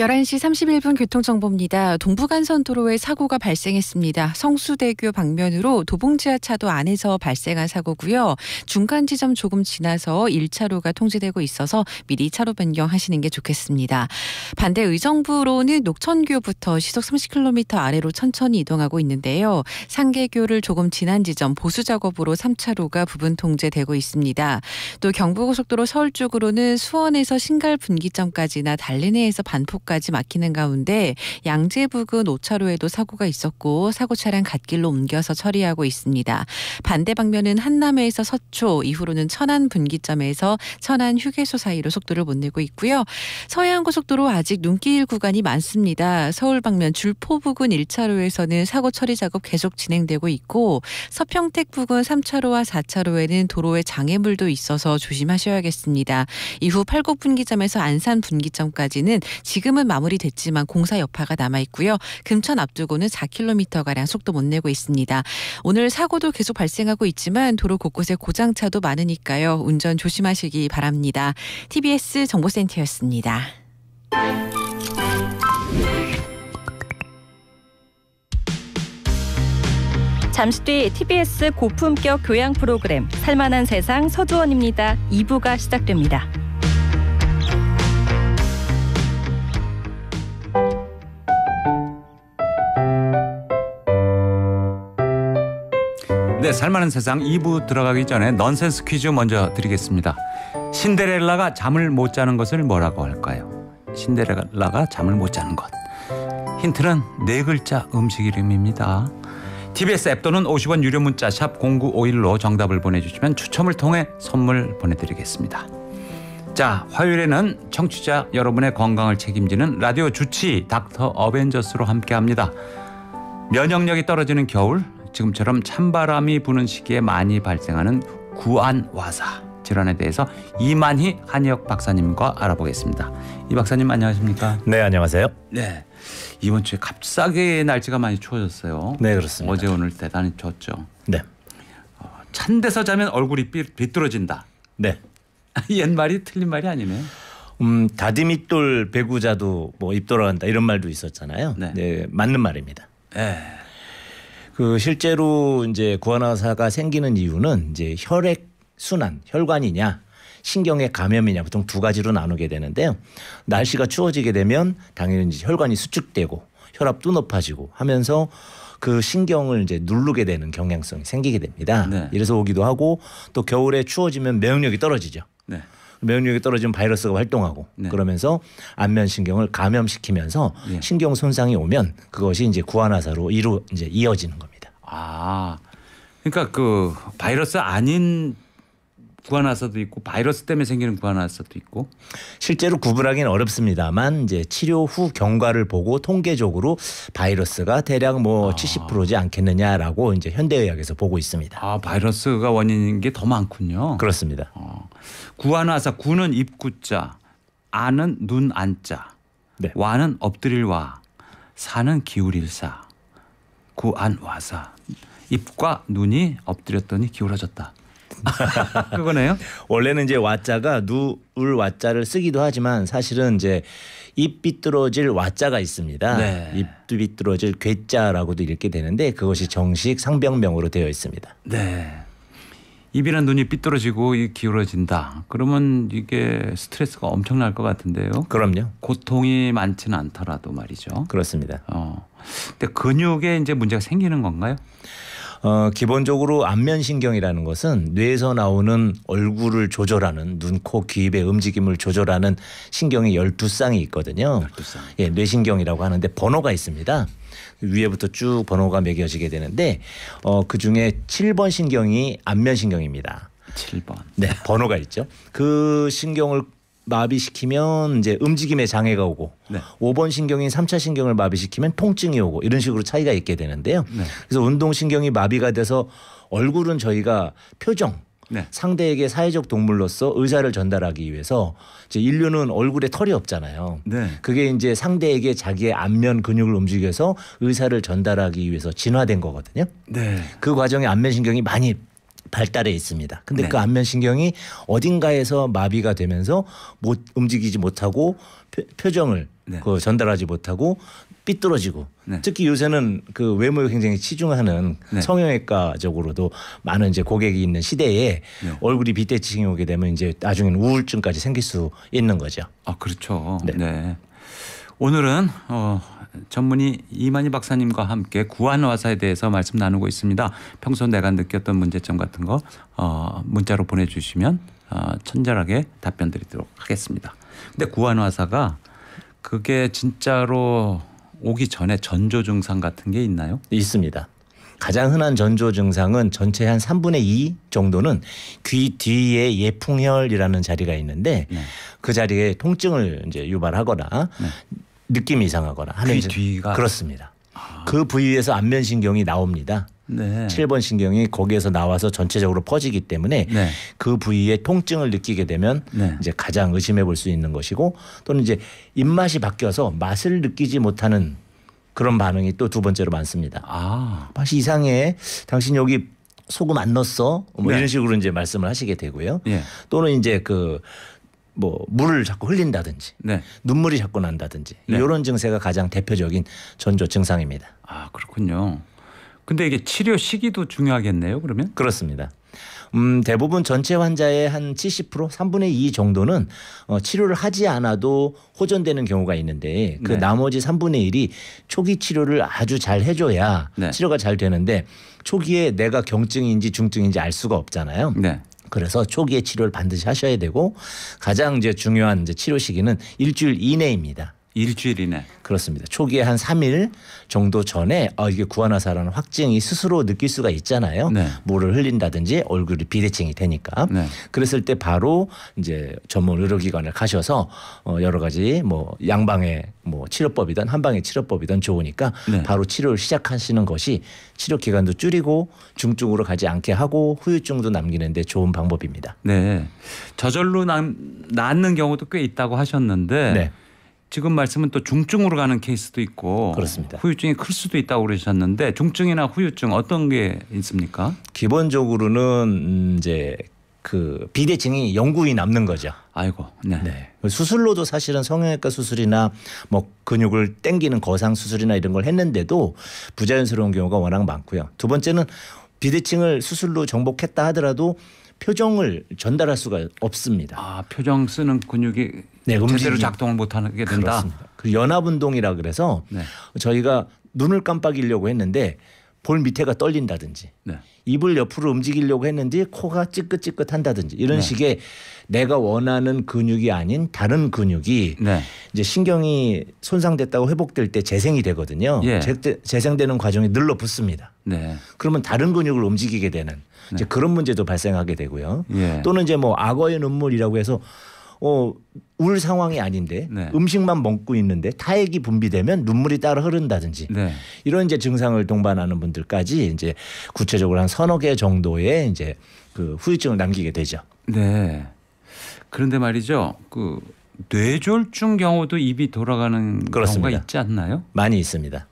11시 31분 교통정보입니다. 동부간선도로에 사고가 발생했습니다. 성수대교 방면으로 도봉지하차도 안에서 발생한 사고고요. 중간 지점 조금 지나서 1차로가 통제되고 있어서 미리 차로 변경하시는 게 좋겠습니다. 반대 의정부로는 녹천교부터 시속 30km 아래로 천천히 이동하고 있는데요. 상계교를 조금 지난 지점 보수 작업으로 3차로가 부분 통제되고 있습니다. 또 경부고속도로 서울 쪽으로는 수원에서 신갈 분기점까지나 달리내에서 반포 도로까지 막히는 가운데 양재 부근 5차로에도 사고가 있었고 사고 차량 갓길로 옮겨서 처리하고 있습니다. 반대 방면은 한남에서 서초 이후로는 천안 분기점에서 천안 휴게소 사이로 속도를 못 내고 있고요. 서해안 고속도로 아직 눈길 구간이 많습니다. 서울 방면 줄포 부근 1차로에서는 사고 처리 작업 계속 진행되고 있고 서평택 부근 3차로와 4차로에는 도로에 장애물도 있어서 조심하셔야겠습니다. 이후 팔곡 분기점에서 안산 분기점까지는 지금은 시공은 마무리됐지만 공사 여파가 남아 있고요. 금천 앞두고는 4km 가량 속도 못 내고 있습니다. 오늘 사고도 계속 발생하고 있지만 도로 곳곳에 고장차도 많으니까요. 운전 조심하시기 바랍니다. TBS 정보센터였습니다. 잠시 뒤 TBS 고품격 교양 프로그램 살만한 세상 서두원입니다. 2부가 시작됩니다. 네, 살만한 세상 2부 들어가기 전에 넌센스 퀴즈 먼저 드리겠습니다. 신데렐라가 잠을 못 자는 것을 뭐라고 할까요? 신데렐라가 잠을 못 자는 것. 힌트는 네 글자 음식 이름입니다. TBS 앱 또는 50원 유료 문자 0951로 정답을 보내주시면 추첨을 통해 선물 보내드리겠습니다. 자, 화요일에는 청취자 여러분의 건강을 책임지는 라디오 주치 닥터 어벤져스로 함께합니다. 면역력이 떨어지는 겨울 지금처럼 찬바람이 부는 시기에 많이 발생하는 구안와사 질환에 대해서 이만희 한의학 박사님과 알아보겠습니다. 이 박사님 안녕하십니까? 네 안녕하세요. 네 이번 주에 갑자기 날씨가 많이 추워졌어요. 네 그렇습니다. 어제 오늘 대단히 추웠죠. 네. 어, 찬 데서 자면 얼굴이 비뚤어진다. 네. 옛말이 틀린 말이 아니네음 다디밑돌 배구자도 뭐 입돌아간다 이런 말도 있었잖아요. 네. 네 맞는 말입니다. 네. 그 실제로 이제 구안화사가 생기는 이유는 이제 혈액 순환, 혈관이냐 신경의 감염이냐 보통 두 가지로 나누게 되는데요. 날씨가 추워지게 되면 당연히 혈관이 수축되고 혈압도 높아지고 하면서 그 신경을 이제 누르게 되는 경향성이 생기게 됩니다. 네. 이래서 오기도 하고 또 겨울에 추워지면 면역력이 떨어지죠. 네. 면역력이 떨어지면 바이러스가 활동하고 네. 그러면서 안면 신경을 감염시키면서 예. 신경 손상이 오면 그것이 이제 구안화사로 이루 이제 이어지는 겁니다. 아. 그러니까 그 바이러스 아닌 구안화사도 있고 바이러스 때문에 생기는 구안화사도 있고 실제로 구분하기는 어렵습니다만 이제 치료 후 경과를 보고 통계적으로 바이러스가 대략 뭐 아. 70%지 않겠느냐라고 이제 현대의학에서 보고 있습니다. 아 바이러스가 원인인 게 더 많군요. 그렇습니다. 어. 구안화사 구는 입구자, 안은 눈 안자, 네. 와는 엎드릴 와, 사는 기울일 사, 구안화사 입과 눈이 엎드렸더니 기울어졌다. 그거네요. 원래는 이제 와자가 누울 와자를 쓰기도 하지만 사실은 이제 입 비뚤어질 와자가 있습니다. 네. 입도 비뚤어질 괴자라고도 읽게 되는데 그것이 정식 상병명으로 되어 있습니다. 네. 입이란 눈이 삐뚤어지고 기울어진다. 그러면 이게 스트레스가 엄청날 것 같은데요. 그럼요. 고통이 많지는 않더라도 말이죠. 그렇습니다. 어. 근데 근육에 이제 문제가 생기는 건가요? 어, 기본적으로 안면신경이라는 것은 뇌에서 나오는 얼굴을 조절하는 눈, 코, 귀입의 움직임을 조절하는 신경이 열두 쌍이 있거든요. 12쌍. 예, 뇌신경이라고 하는데 번호가 있습니다. 위에부터 쭉 번호가 매겨지게 되는데 어, 그중에 칠번 신경이 안면신경입니다. 7번. 네, 번호가 있죠. 그 신경을 마비시키면 이제 움직임에 장애가 오고 네. 5번 신경인 3차 신경을 마비시키면 통증이 오고 이런 식으로 차이가 있게 되는데요. 네. 그래서 운동 신경이 마비가 돼서 얼굴은 저희가 표정 네. 상대에게 사회적 동물로서 의사를 전달하기 위해서 이제 인류는 얼굴에 털이 없잖아요. 네. 그게 이제 상대에게 자기의 안면 근육을 움직여서 의사를 전달하기 위해서 진화된 거거든요. 네. 그 과정에 안면 신경이 많이 발달해 있습니다. 근데 네. 그 안면 신경이 어딘가에서 마비가 되면서 못 움직이지 못하고 표, 정을그 네. 전달하지 못하고 삐뚤어지고 네. 특히 요새는 그 외모에 굉장히 치중하는 네. 성형외과적으로도 많은 이제 고객이 있는 시대에 네. 얼굴이 빗대칭이 오게 되면 이제 나중에는 우울증까지 생길 수 있는 거죠. 아 그렇죠. 네. 오늘은 어, 전문의 이만희 박사님과 함께 구한와사에 대해서 말씀 나누고 있습니다. 평소 내가 느꼈던 문제점 같은 거 어, 문자로 보내주시면 어, 천절하게 답변 드리도록 하겠습니다. 근데 구한화사가 그게 진짜로 오기 전에 전조 증상 같은 게 있나요? 있습니다. 가장 흔한 전조 증상은 전체 한 3분의 2 정도는 귀 뒤에 예풍혈이라는 자리가 있는데 네. 그 자리에 통증을 이제 유발하거나 네. 느낌이 이상하거나 하면 뒤가 그렇습니다. 아. 그 부위에서 안면 신경이 나옵니다. 네. 7번 신경이 거기에서 나와서 전체적으로 퍼지기 때문에 네. 그 부위에 통증을 느끼게 되면 네. 이제 가장 의심해 볼 수 있는 것이고 또는 이제 입맛이 바뀌어서 맛을 느끼지 못하는 그런 반응이 또 두 번째로 많습니다. 아. 맛이 이상해. 당신 여기 소금 안 넣었어. 뭐 네. 이런 식으로 이제 말씀을 하시게 되고요. 네. 또는 이제 그뭐 물을 자꾸 흘린다든지 네. 눈물이 자꾸 난다든지 네. 이런 증세가 가장 대표적인 전조 증상입니다. 아 그렇군요. 근데 이게 치료 시기도 중요하겠네요. 그러면 그렇습니다. 음, 대부분 전체 환자의 한 70%, 3분의 2 정도는 어, 치료를 하지 않아도 호전되는 경우가 있는데 그 네. 나머지 3분의 1이 초기 치료를 아주 잘 해줘야 네. 치료가 잘 되는데 초기에 내가 경증인지 중증인지 알 수가 없잖아요. 네. 그래서 초기에 치료를 반드시 하셔야 되고 가장 이제 중요한 이제 치료 시기는 일주일 이내입니다. 일주일 이내. 그렇습니다. 초기에 한 3일 정도 전에 어, 이게 구아나사라는 확증이 스스로 느낄 수가 있잖아요. 네. 물을 흘린다든지 얼굴이 비대칭이 되니까. 네. 그랬을 때 바로 이제 전문 의료기관을 가셔서 어 여러 가지 뭐 양방의 뭐 치료법이든 한방의 치료법이든 좋으니까 네. 바로 치료를 시작하시는 것이 치료 기간도 줄이고 중증으로 가지 않게 하고 후유증도 남기는데 좋은 방법입니다. 네. 저절로 난, 낫는 경우도 꽤 있다고 하셨는데 네. 지금 말씀은 또 중증으로 가는 케이스도 있고 그렇습니다. 후유증이 클 수도 있다고 그러셨는데 중증이나 후유증 어떤 게 있습니까? 기본적으로는 음, 이제 그 비대칭이 영구히 남는 거죠. 아이고. 네. 네. 수술로도 사실은 성형외과 수술이나 뭐 근육을 땡기는 거상 수술이나 이런 걸 했는데도 부자연스러운 경우가 워낙 많고요. 두 번째는 비대칭을 수술로 정복했다 하더라도 표정을 전달할 수가 없습니다. 아, 표정 쓰는 근육이 네, 음식이. 제대로 작동을 못하게 된다. 그렇습니다. 연합운동이라 그래서 네. 저희가 눈을 깜빡이려고 했는데 볼 밑에가 떨린다든지 네. 입을 옆으로 움직이려고 했는데 코가 찌끗찌끗한다든지 이런 네. 식의 내가 원하는 근육이 아닌 다른 근육이 네. 이제 신경이 손상됐다고 회복될 때 재생이 되거든요. 예. 재생되는 과정이 늘러붙습니다. 네. 그러면 다른 근육을 움직이게 되는 이제 네. 그런 문제도 발생하게 되고요. 예. 또는 이제 뭐 악어의 눈물이라고 해서 어, 울 상황이 아닌데 네. 음식만 먹고 있는데 타액이 분비되면 눈물이 따라 흐른다든지 네. 이런 이제 증상을 동반하는 분들까지 이제 구체적으로 한 서너 개 정도의 이제 그 후유증을 남기게 되죠. 네. 그런데 말이죠. 그 뇌졸중 경우도 입이 돌아가는 그렇습니다. 경우가 있지 않나요? 많이 있습니다.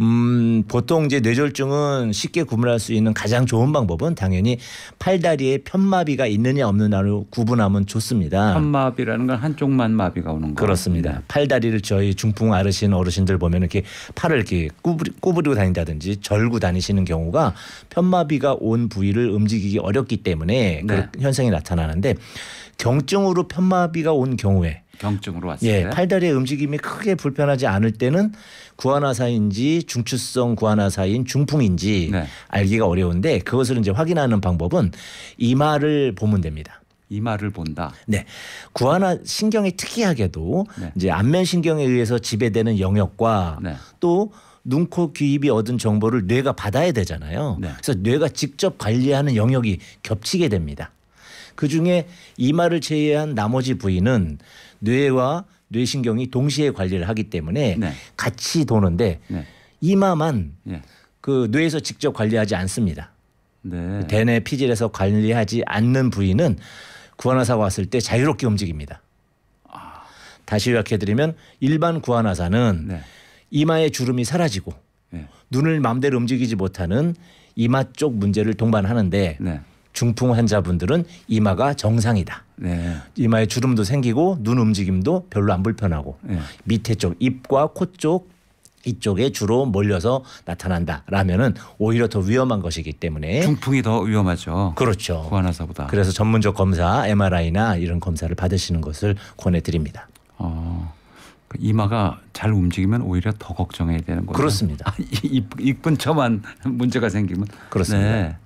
음, 보통 이제 뇌졸중은 쉽게 구분할 수 있는 가장 좋은 방법은 당연히 팔다리에 편마비가 있느냐 없느냐로 구분하면 좋습니다. 편마비라는 건 한쪽만 마비가 오는 거예요. 그렇습니다. 네. 팔다리를 저희 중풍 아르신 어르신들 보면 이렇게 팔을 이렇게 꾸부리, 꾸부리고 다닌다든지 절고 다니시는 경우가 편마비가 온 부위를 움직이기 어렵기 때문에 네. 그 현상이 나타나는데 경증으로 편마비가 온 경우에 경증으로 왔을 예, 때 팔다리의 움직임이 크게 불편하지 않을 때는 구안화사인지 중추성 구안화사인 중풍인지 네. 알기가 어려운데 그것을 이제 확인하는 방법은 이마를 보면 됩니다. 이마를 본다. 네, 구하나 신경이 특이하게도 네. 이제 안면 신경에 의해서 지배되는 영역과 네. 또 눈, 코, 귀, 입이 얻은 정보를 뇌가 받아야 되잖아요. 네. 그래서 뇌가 직접 관리하는 영역이 겹치게 됩니다. 그 중에 이마를 제외한 나머지 부위는 뇌와 뇌신경이 동시에 관리를 하기 때문에 네. 같이 도는데 네. 이마만 네. 그 뇌에서 직접 관리하지 않습니다. 네. 대뇌 피질에서 관리하지 않는 부위는 구하나사가 왔을 때 자유롭게 움직입니다. 아. 다시 요약해드리면 일반 구하나사는 네. 이마의 주름이 사라지고 예. 눈을 마음대로 움직이지 못하는 이마 쪽 문제를 동반하는데 네. 중풍 환자분들은 이마가 정상이다. 네. 이마에 주름도 생기고 눈 움직임도 별로 안 불편하고 네. 밑에 쪽 입과 코 쪽 이쪽에 주로 몰려서 나타난다라면은 오히려 더 위험한 것이기 때문에 중풍이 더 위험하죠. 그렇죠. 구안화사보다. 그래서 전문적 검사 MRI나 이런 검사를 받으시는 것을 권해드립니다. 어. 그러니까 이마가 잘 움직이면 오히려 더 걱정해야 되는 거죠. 그렇습니다. 입 근처만 문제가 생기면 그렇습니다. 네.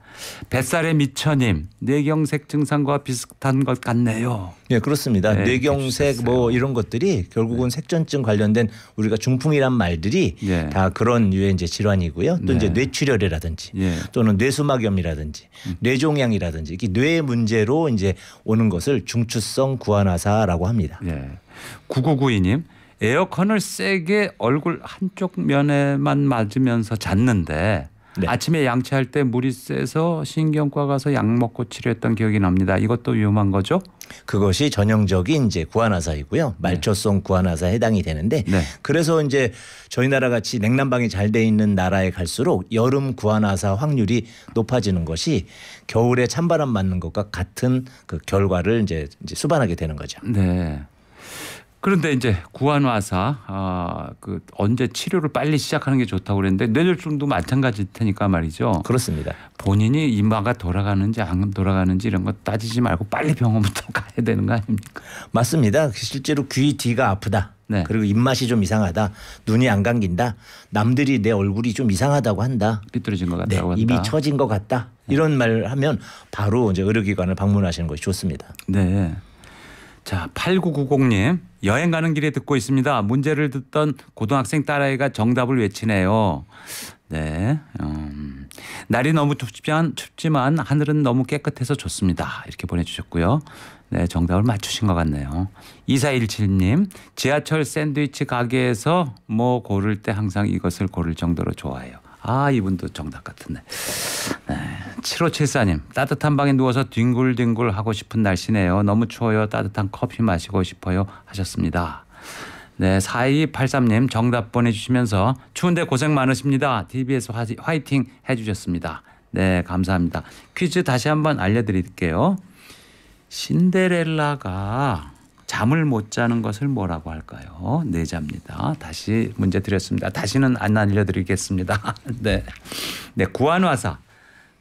뱃살의 미처님 뇌경색 증상과 비슷한 것 같네요. 예, 그렇습니다. 네, 뇌경색 뭐 이런 것들이 결국은 네. 색전증 관련된 우리가 중풍이란 말들이 네. 다 그런 유의 이제 질환이고요. 또 이제 네. 뇌출혈이라든지 예. 또는 뇌수막염이라든지 음. 뇌종양이라든지 이게 뇌 문제로 이제 오는 것을 중추성 구안화사라고 합니다. 예. 9992님 에어컨을 세게 얼굴 한쪽 면에만 맞으면서 잤는데 네. 아침에 양치할 때 물이 세서 신경과 가서 약 먹고 치료했던 기억이 납니다. 이것도 위험한 거죠? 그것이 전형적인 이제 구안화사이고요. 네. 말초성 구안화사 해당이 되는데 네. 그래서 이제 저희 나라 같이 냉난방이 잘 돼 있는 나라에 갈수록 여름 구안화사 확률이 높아지는 것이 겨울에 찬바람 맞는 것과 같은 그 결과를 이제, 이제 수반하게 되는 거죠. 네. 그런데 이제 구안화사 아, 그 언제 치료를 빨리 시작하는 게 좋다고 그랬는데 뇌졸중도 마찬가지일 테니까 말이죠. 그렇습니다. 본인이 이마가 돌아가는지 안 돌아가는지 이런 거 따지지 말고 빨리 병원부터 가야 되는 거 아닙니까? 맞습니다. 실제로 귀 뒤가 아프다. 네. 그리고 입맛이 좀 이상하다. 눈이 안 감긴다. 남들이 내 얼굴이 좀 이상하다고 한다. 삐뚤어진 것 네, 같다고 네. 한다. 입이 처진 것 같다. 이런 말을 하면 바로 이제 의료기관을 방문하시는 것이 좋습니다. 네. 자, 8990님. 여행 가는 길에 듣고 있습니다. 문제를 듣던 고등학생 딸아이가 정답을 외치네요. 네. 음, 날이 너무 춥지만, 춥지만 하늘은 너무 깨끗해서 좋습니다. 이렇게 보내주셨고요. 네, 정답을 맞추신 것 같네요. 2417님, 지하철 샌드위치 가게에서 뭐 고를 때 항상 이것을 고를 정도로 좋아해요. 아 이분도 정답 같은데. 네. 7574님 따뜻한 방에 누워서 뒹굴뒹굴 하고 싶은 날씨네요. 너무 추워요. 따뜻한 커피 마시고 싶어요 하셨습니다. 네, 4283님 정답 보내주시면서 추운데 고생 많으십니다. TBS 화이팅 해주셨습니다. 네, 감사합니다. 퀴즈 다시 한번 알려드릴게요. 신데렐라가 잠을 못 자는 것을 뭐라고 할까요? 내자입니다. 네 다시 문제 드렸습니다. 다시는 안 알려드리겠습니다. 네. 네, 구한화사.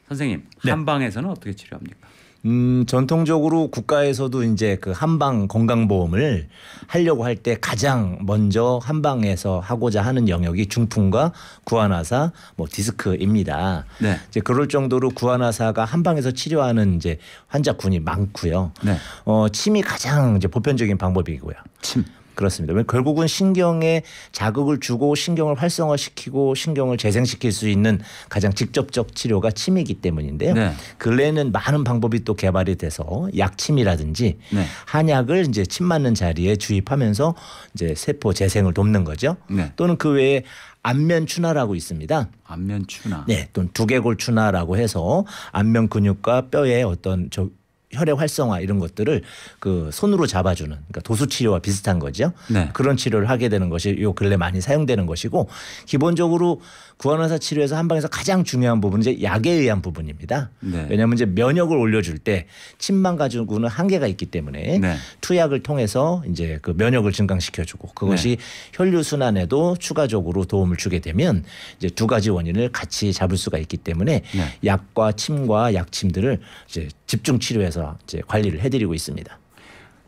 선생님, 네. 한방에서는 어떻게 치료합니까? 음, 전통적으로 국가에서도 이제 그 한방 건강보험을 하려고 할 때 가장 먼저 한방에서 하고자 하는 영역이 중풍과 구안화사 뭐 디스크입니다. 네. 이제 그럴 정도로 구안화사가 한방에서 치료하는 이제 환자군이 많고요. 네. 어, 침이 가장 이제 보편적인 방법이고요. 침. 그렇습니다. 결국은 신경에 자극을 주고 신경을 활성화시키고 신경을 재생시킬 수 있는 가장 직접적 치료가 침이기 때문인데요. 네. 근래에는 많은 방법이 또 개발이 돼서 약침이라든지 네. 한약을 이제 침 맞는 자리에 주입하면서 이제 세포 재생을 돕는 거죠. 네. 또는 그 외에 안면 추나라고 있습니다. 안면 추나. 네, 또는 두개골 추나라고 해서 안면 근육과 뼈에 어떤 저 혈액 활성화 이런 것들을 그 손으로 잡아주는 그러니까 도수 치료와 비슷한 거죠. 네. 그런 치료를 하게 되는 것이 요 근래 많이 사용되는 것이고 기본적으로 구한화사 치료에서 한방에서 가장 중요한 부분은 이제 약에 의한 부분입니다. 네. 왜냐하면 이제 면역을 올려줄 때 침만 가지고는 한계가 있기 때문에 네. 투약을 통해서 이제 그 면역을 증강시켜주고 그것이 네. 혈류 순환에도 추가적으로 도움을 주게 되면 이제 두 가지 원인을 같이 잡을 수가 있기 때문에 네. 약과 침과 약침들을 이제 집중 치료해서 이제 관리를 해드리고 있습니다.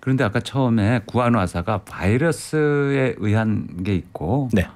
그런데 아까 처음에 구한화사가 바이러스에 의한 게 있고 네.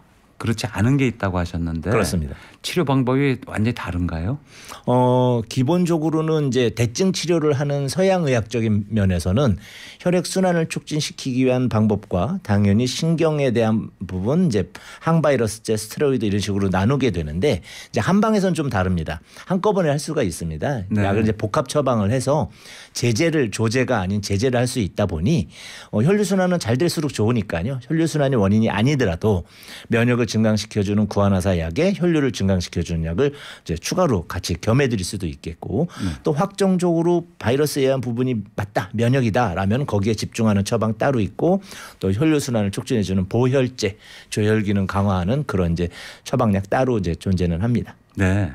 그렇지 않은 게 있다고 하셨는데 그렇습니다. 치료 방법이 완전히 다른가요? 어, 기본적으로는 이제 대증 치료를 하는 서양 의학적인 면에서는 혈액 순환을 촉진시키기 위한 방법과 당연히 신경에 대한 부분 이제 항바이러스제, 스테로이드 이런 식으로 나누게 되는데 이제 한방에선 좀 다릅니다. 한꺼번에 할 수가 있습니다. 네. 약을 이제 복합 처방을 해서 제재를 조제가 아닌 제재를 할 수 있다 보니 어, 혈류 순환은 잘 될수록 좋으니까요. 혈류 순환이 원인이 아니더라도 면역을 증강시켜주는 구안화사 약에 혈류를 증강시켜주는 약을 이제 추가로 같이 겸해드릴 수도 있겠고 음. 또 확정적으로 바이러스에 의한 부분이 맞다 면역이다라면 거기에 집중하는 처방 따로 있고 또 혈류 순환을 촉진해주는 보혈제 조혈 기능 강화하는 그런 이제 처방약 따로 이제 존재는 합니다. 네.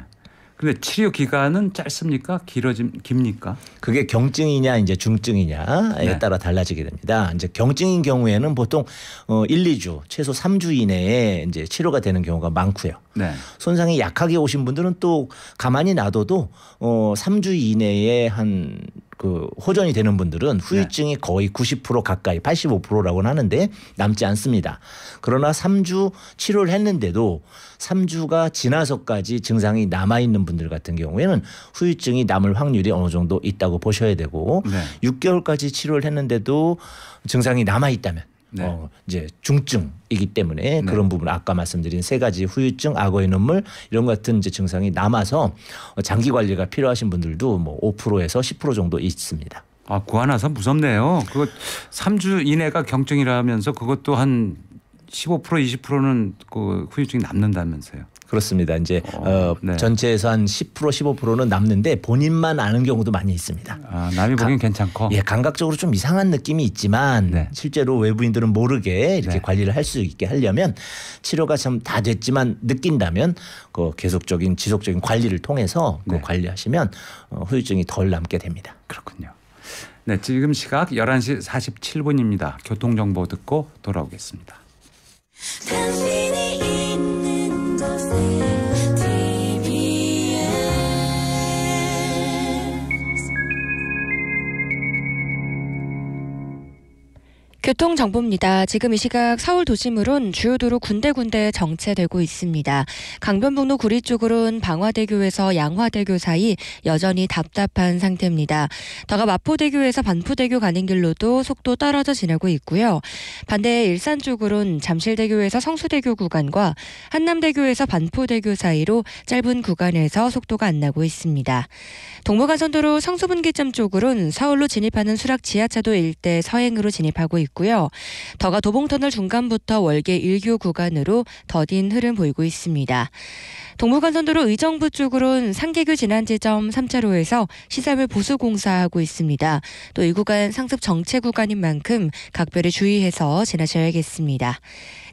근데 치료 기간은 짧습니까? 길어짐 깁니까? 그게 경증이냐 이제 중증이냐에 네. 따라 달라지게 됩니다. 이제 경증인 경우에는 보통 어 1, 2주, 최소 3주 이내에 이제 치료가 되는 경우가 많고요. 네. 손상이 약하게 오신 분들은 또 가만히 놔둬도 어 3주 이내에 한그 호전이 되는 분들은 네. 후유증이 네. 거의 90% 가까이 85%라고는 하는데 남지 않습니다. 그러나 3주 치료를 했는데도 3주가 지나서까지 증상이 남아 있는 분들 같은 경우에는 후유증이 남을 확률이 어느 정도 있다고 보셔야 되고 네. 6개월까지 치료를 했는데도 증상이 남아 있다면 네. 어, 이제 중증이기 때문에 네. 그런 부분 아까 말씀드린 세 가지 후유증, 악어의 눈물 이런 것 같은 이제 증상이 남아서 장기 관리가 필요하신 분들도 뭐 5%에서 10% 정도 있습니다. 아, 구하나산 그 무섭네요. 그거 3주 이내가 경증이라면서 그것도 한 15% 20%는 그 후유증이 남는다면서요. 그렇습니다. 이제 어, 어 네. 전체에서 한 10% 15%는 남는데 본인만 아는 경우도 많이 있습니다. 아, 남이 보기엔 가, 괜찮고. 예, 감각적으로 좀 이상한 느낌이 있지만 네. 실제로 외부인들은 모르게 이렇게 네. 관리를 할 수 있게 하려면 치료가 참다 됐지만 느낀다면 그 계속적인 지속적인 관리를 통해서 그 관리하시면 어, 후유증이 덜 남게 됩니다. 그렇군요. 네, 지금 시각 11시 47분입니다. 교통 정보 듣고 돌아오겠습니다. Bye. 교통정보입니다. 지금 이 시각 서울 도심으론 주요 도로 군데군데 정체되고 있습니다. 강변북로 구리 쪽으론 방화대교에서 양화대교 사이 여전히 답답한 상태입니다. 더가 마포대교에서 반포대교 가는 길로도 속도 떨어져 지나고 있고요. 반대 일산 쪽으론 잠실대교에서 성수대교 구간과 한남대교에서 반포대교 사이로 짧은 구간에서 속도가 안 나고 있습니다. 동부간선도로 성수분기점 쪽으론 서울로 진입하는 수락 지하차도 일대 서행으로 진입하고 있고 있고요. 더가 도봉터널 중간부터 월계 1교 구간으로 더딘 흐름 보이고 있습니다. 동부간선도로 의정부 쪽으로는 상계교 지난 지점 3차로에서 시설물 보수 공사하고 있습니다. 또 이 구간 상습 정체 구간인 만큼 각별히 주의해서 지나셔야겠습니다.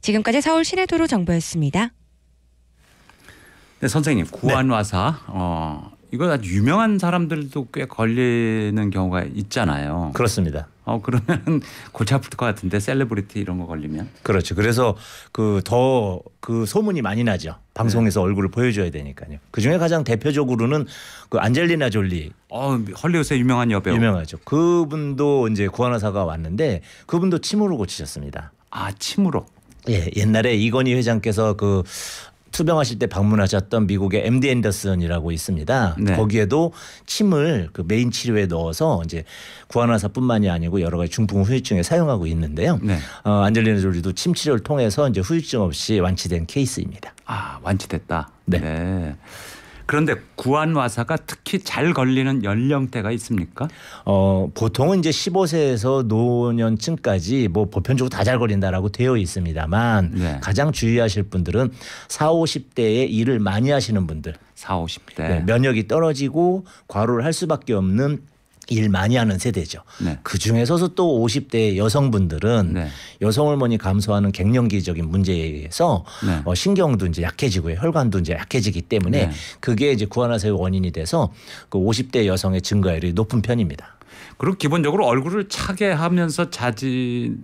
지금까지 서울 시내도로 정보였습니다. 네, 선생님 구안와사 네. 어, 이거 아주 유명한 사람들도 꽤 걸리는 경우가 있잖아요. 그렇습니다. 어 그러면 골치 아플 것 같은데 셀레브리티 이런 거 걸리면 그렇죠. 그래서 그 더그 그 소문이 많이 나죠. 방송에서 네. 얼굴을 보여줘야 되니까요. 그 중에 가장 대표적으로는 그 안젤리나 졸리. 어 헐리우드의 유명한 여배우. 유명하죠. 그분도 이제 구하나사가 왔는데 그분도 침으로 고치셨습니다. 아 침으로. 예, 옛날에 이건희 회장께서 그 투병하실 때 방문하셨던 미국의 MD 앤더슨이라고 있습니다. 네. 거기에도 침을 그 메인 치료에 넣어서 이제 구안화사뿐만이 아니고 여러 가지 중풍 후유증에 사용하고 있는데요. 네. 어, 안젤리나 졸리도 침 치료를 통해서 이제 후유증 없이 완치된 케이스입니다. 아 완치됐다. 네. 네. 그런데 구안와사가 특히 잘 걸리는 연령대가 있습니까? 어, 보통은 이제 15세에서 노년층까지 뭐 보편적으로 다 잘 걸린다라고 되어 있습니다만 네. 가장 주의하실 분들은 4, 50대에 일을 많이 하시는 분들 4, 50대 네, 면역이 떨어지고 과로를 할 수밖에 없는 일 많이 하는 세대죠. 네. 그 중에서도 또 50대 여성분들은 네. 여성홀몬이 감소하는 갱년기적인 문제에 의해서 네. 어, 신경도 이제 약해지고요, 혈관도 이제 약해지기 때문에 네. 그게 이제 구안화세의 원인이 돼서 그 50대 여성의 증가율이 높은 편입니다. 그리고 기본적으로 얼굴을 차게 하면서 자지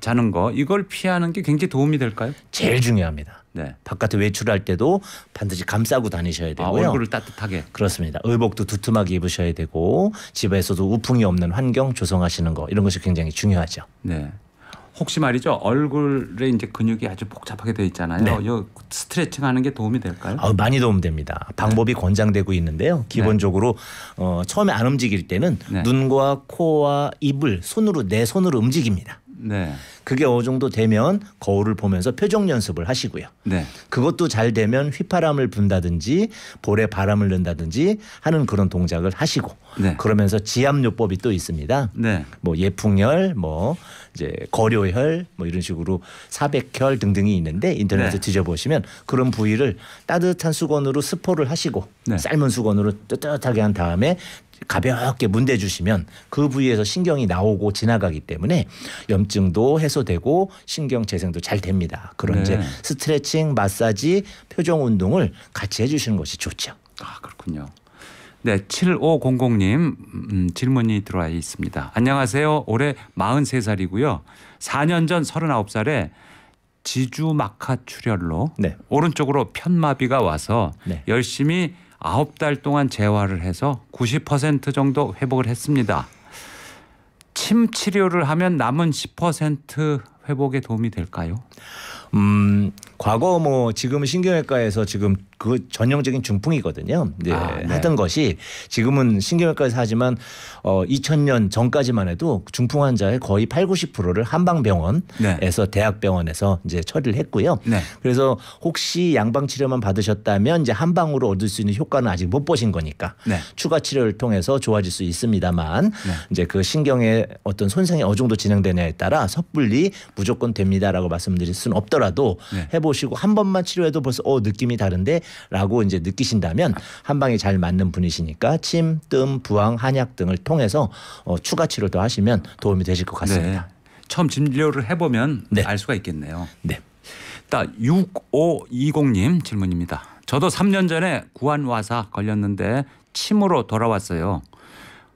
자는 거 이걸 피하는 게 굉장히 도움이 될까요? 제일 중요합니다. 네. 바깥에 외출할 때도 반드시 감싸고 다니셔야 아, 되고요. 아, 얼굴을 따뜻하게. 그렇습니다. 의복도 두툼하게 입으셔야 되고 집에서도 우풍이 없는 환경 조성하시는 거 이런 것이 굉장히 중요하죠. 네. 혹시 말이죠 얼굴에 이제 근육이 아주 복잡하게 되어 있잖아요. 네. 스트레칭하는 게 도움이 될까요? 아, 많이 도움됩니다. 방법이 네. 권장되고 있는데요. 네. 기본적으로 네. 어, 처음에 안 움직일 때는 네. 눈과 코와 입을 손으로 내 손으로 움직입니다. 네. 그게 어느 정도 되면 거울을 보면서 표정 연습을 하시고요. 네. 그것도 잘 되면 휘파람을 분다든지 볼에 바람을 넣는다든지 하는 그런 동작을 하시고 네. 그러면서 지압요법이 또 있습니다. 네. 뭐 예풍열, 뭐 이제 거료혈, 뭐 이런 식으로 사백혈 등등이 있는데 인터넷에 네. 뒤져보시면 그런 부위를 따뜻한 수건으로 스포를 하시고 네. 삶은 수건으로 뜨뜻하게 한 다음에 가볍게 문대 주시면 그 부위에서 신경이 나오고 지나가기 때문에 염증도 해소되고 신경 재생도 잘 됩니다. 그런 네. 이제 스트레칭, 마사지, 표정 운동을 같이 해 주시는 것이 좋죠. 아, 그렇군요. 네, 7500님 음, 음, 질문이 들어와 있습니다. 안녕하세요. 올해 43살이고요. 4년 전 39살에 지주막하 출혈로 네. 오른쪽으로 편마비가 와서 네. 열심히 아홉 달 동안 재활을 해서 90% 정도 회복을 했습니다. 침 치료를 하면 남은 10% 회복에 도움이 될까요? 음, 과거 뭐 지금 신경외과에서 지금 그 전형적인 중풍이거든요. 이 네, 아, 네. 하던 것이 지금은 신경외과에서 하지만 어 2000년 전까지만 해도 중풍 환자의 거의 8, 90%를 한방병원에서 네. 대학병원에서 이제 처리를 했고요. 네. 그래서 혹시 양방 치료만 받으셨다면 이제 한방으로 얻을 수 있는 효과는 아직 못 보신 거니까 네. 추가 치료를 통해서 좋아질 수 있습니다만 네. 이제 그 신경의 어떤 손상이 어느 정도 진행되냐에 따라 섣불리 무조건 됩니다라고 말씀드릴 수는 없더라도 해보시고 한 번만 치료해도 벌써 어 느낌이 다른데 라고 이제 느끼신다면 한방에 잘 맞는 분이시니까 침, 뜸, 부항, 한약 등을 통해서 어, 추가 치료도 하시면 도움이 되실 것 같습니다. 네. 처음 진료를 해보면 네. 알 수가 있겠네요. 네. 6520님 질문입니다. 저도 3년 전에 구안와사 걸렸는데 침으로 돌아왔어요.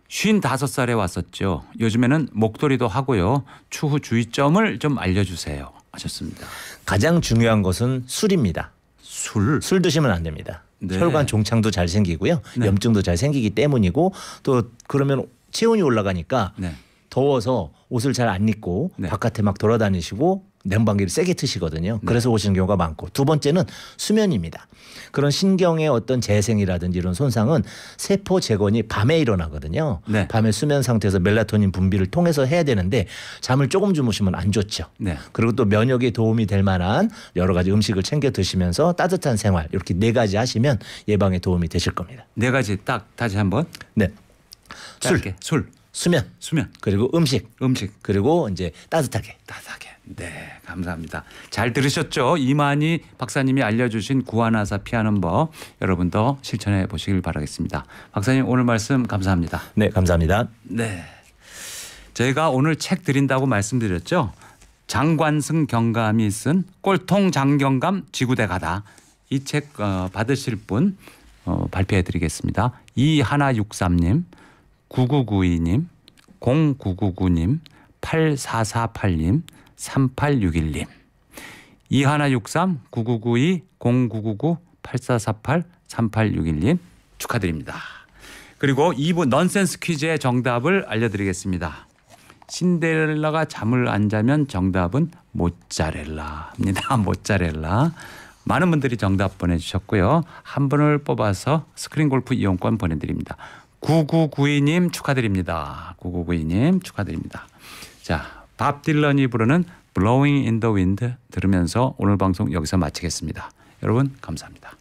55살에 왔었죠. 요즘에는 목도리도 하고요. 추후 주의점을 좀 알려주세요. 하셨습니다. 가장 중요한 것은 술입니다. 술. 술 드시면 안 됩니다. 네. 혈관 종창도 잘 생기고요. 네. 염증도 잘 생기기 때문이고 또 그러면 체온이 올라가니까 네. 더워서 옷을 잘 안 입고 네. 바깥에 막 돌아다니시고 냉방기를 세게 트시거든요. 네. 그래서 네. 오시는 경우가 많고 두 번째는 수면입니다. 그런 신경의 어떤 재생이라든지 이런 손상은 세포 재건이 밤에 일어나거든요. 네. 밤에 수면 상태에서 멜라토닌 분비를 통해서 해야 되는데 잠을 조금 주무시면 안 좋죠. 네. 그리고 또 면역에 도움이 될 만한 여러 가지 음식을 챙겨 드시면서 따뜻한 생활 이렇게 네 가지 하시면 예방에 도움이 되실 겁니다. 네 가지 딱 다시 한번. 네. 술, 술, 수면, 수면, 그리고 음식, 음식, 그리고 이제 따뜻하게, 따뜻하게. 네, 감사합니다. 잘 들으셨죠? 이만희 박사님이 알려주신 구하나사 피하는 법 여러분도 실천해 보시길 바라겠습니다. 박사님 오늘 말씀 감사합니다. 네, 감사합니다. 네, 제가 오늘 책 드린다고 말씀드렸죠. 장관승 경감이 쓴 꼴통 장경감 지구대 가다 이책 어, 받으실 분 어, 발표해 드리겠습니다. 이하나육삼님, 구구구이님, 공구구구님, 팔사사팔님 3861님, 2163-9992-0999-8448-3861님 축하드립니다. 그리고 2분 넌센스 퀴즈의 정답을 알려드리겠습니다. 신데렐라가 잠을 안 자면 정답은 모짜렐라입니다. 모짜렐라. 많은 분들이 정답 보내주셨고요. 한 분을 뽑아서 스크린 골프 이용권 보내드립니다. 9992님 축하드립니다. 9992님 축하드립니다. 자, 밥 딜런이 부르는 Blowing in the Wind 들으면서 오늘 방송 여기서 마치겠습니다. 여러분 감사합니다.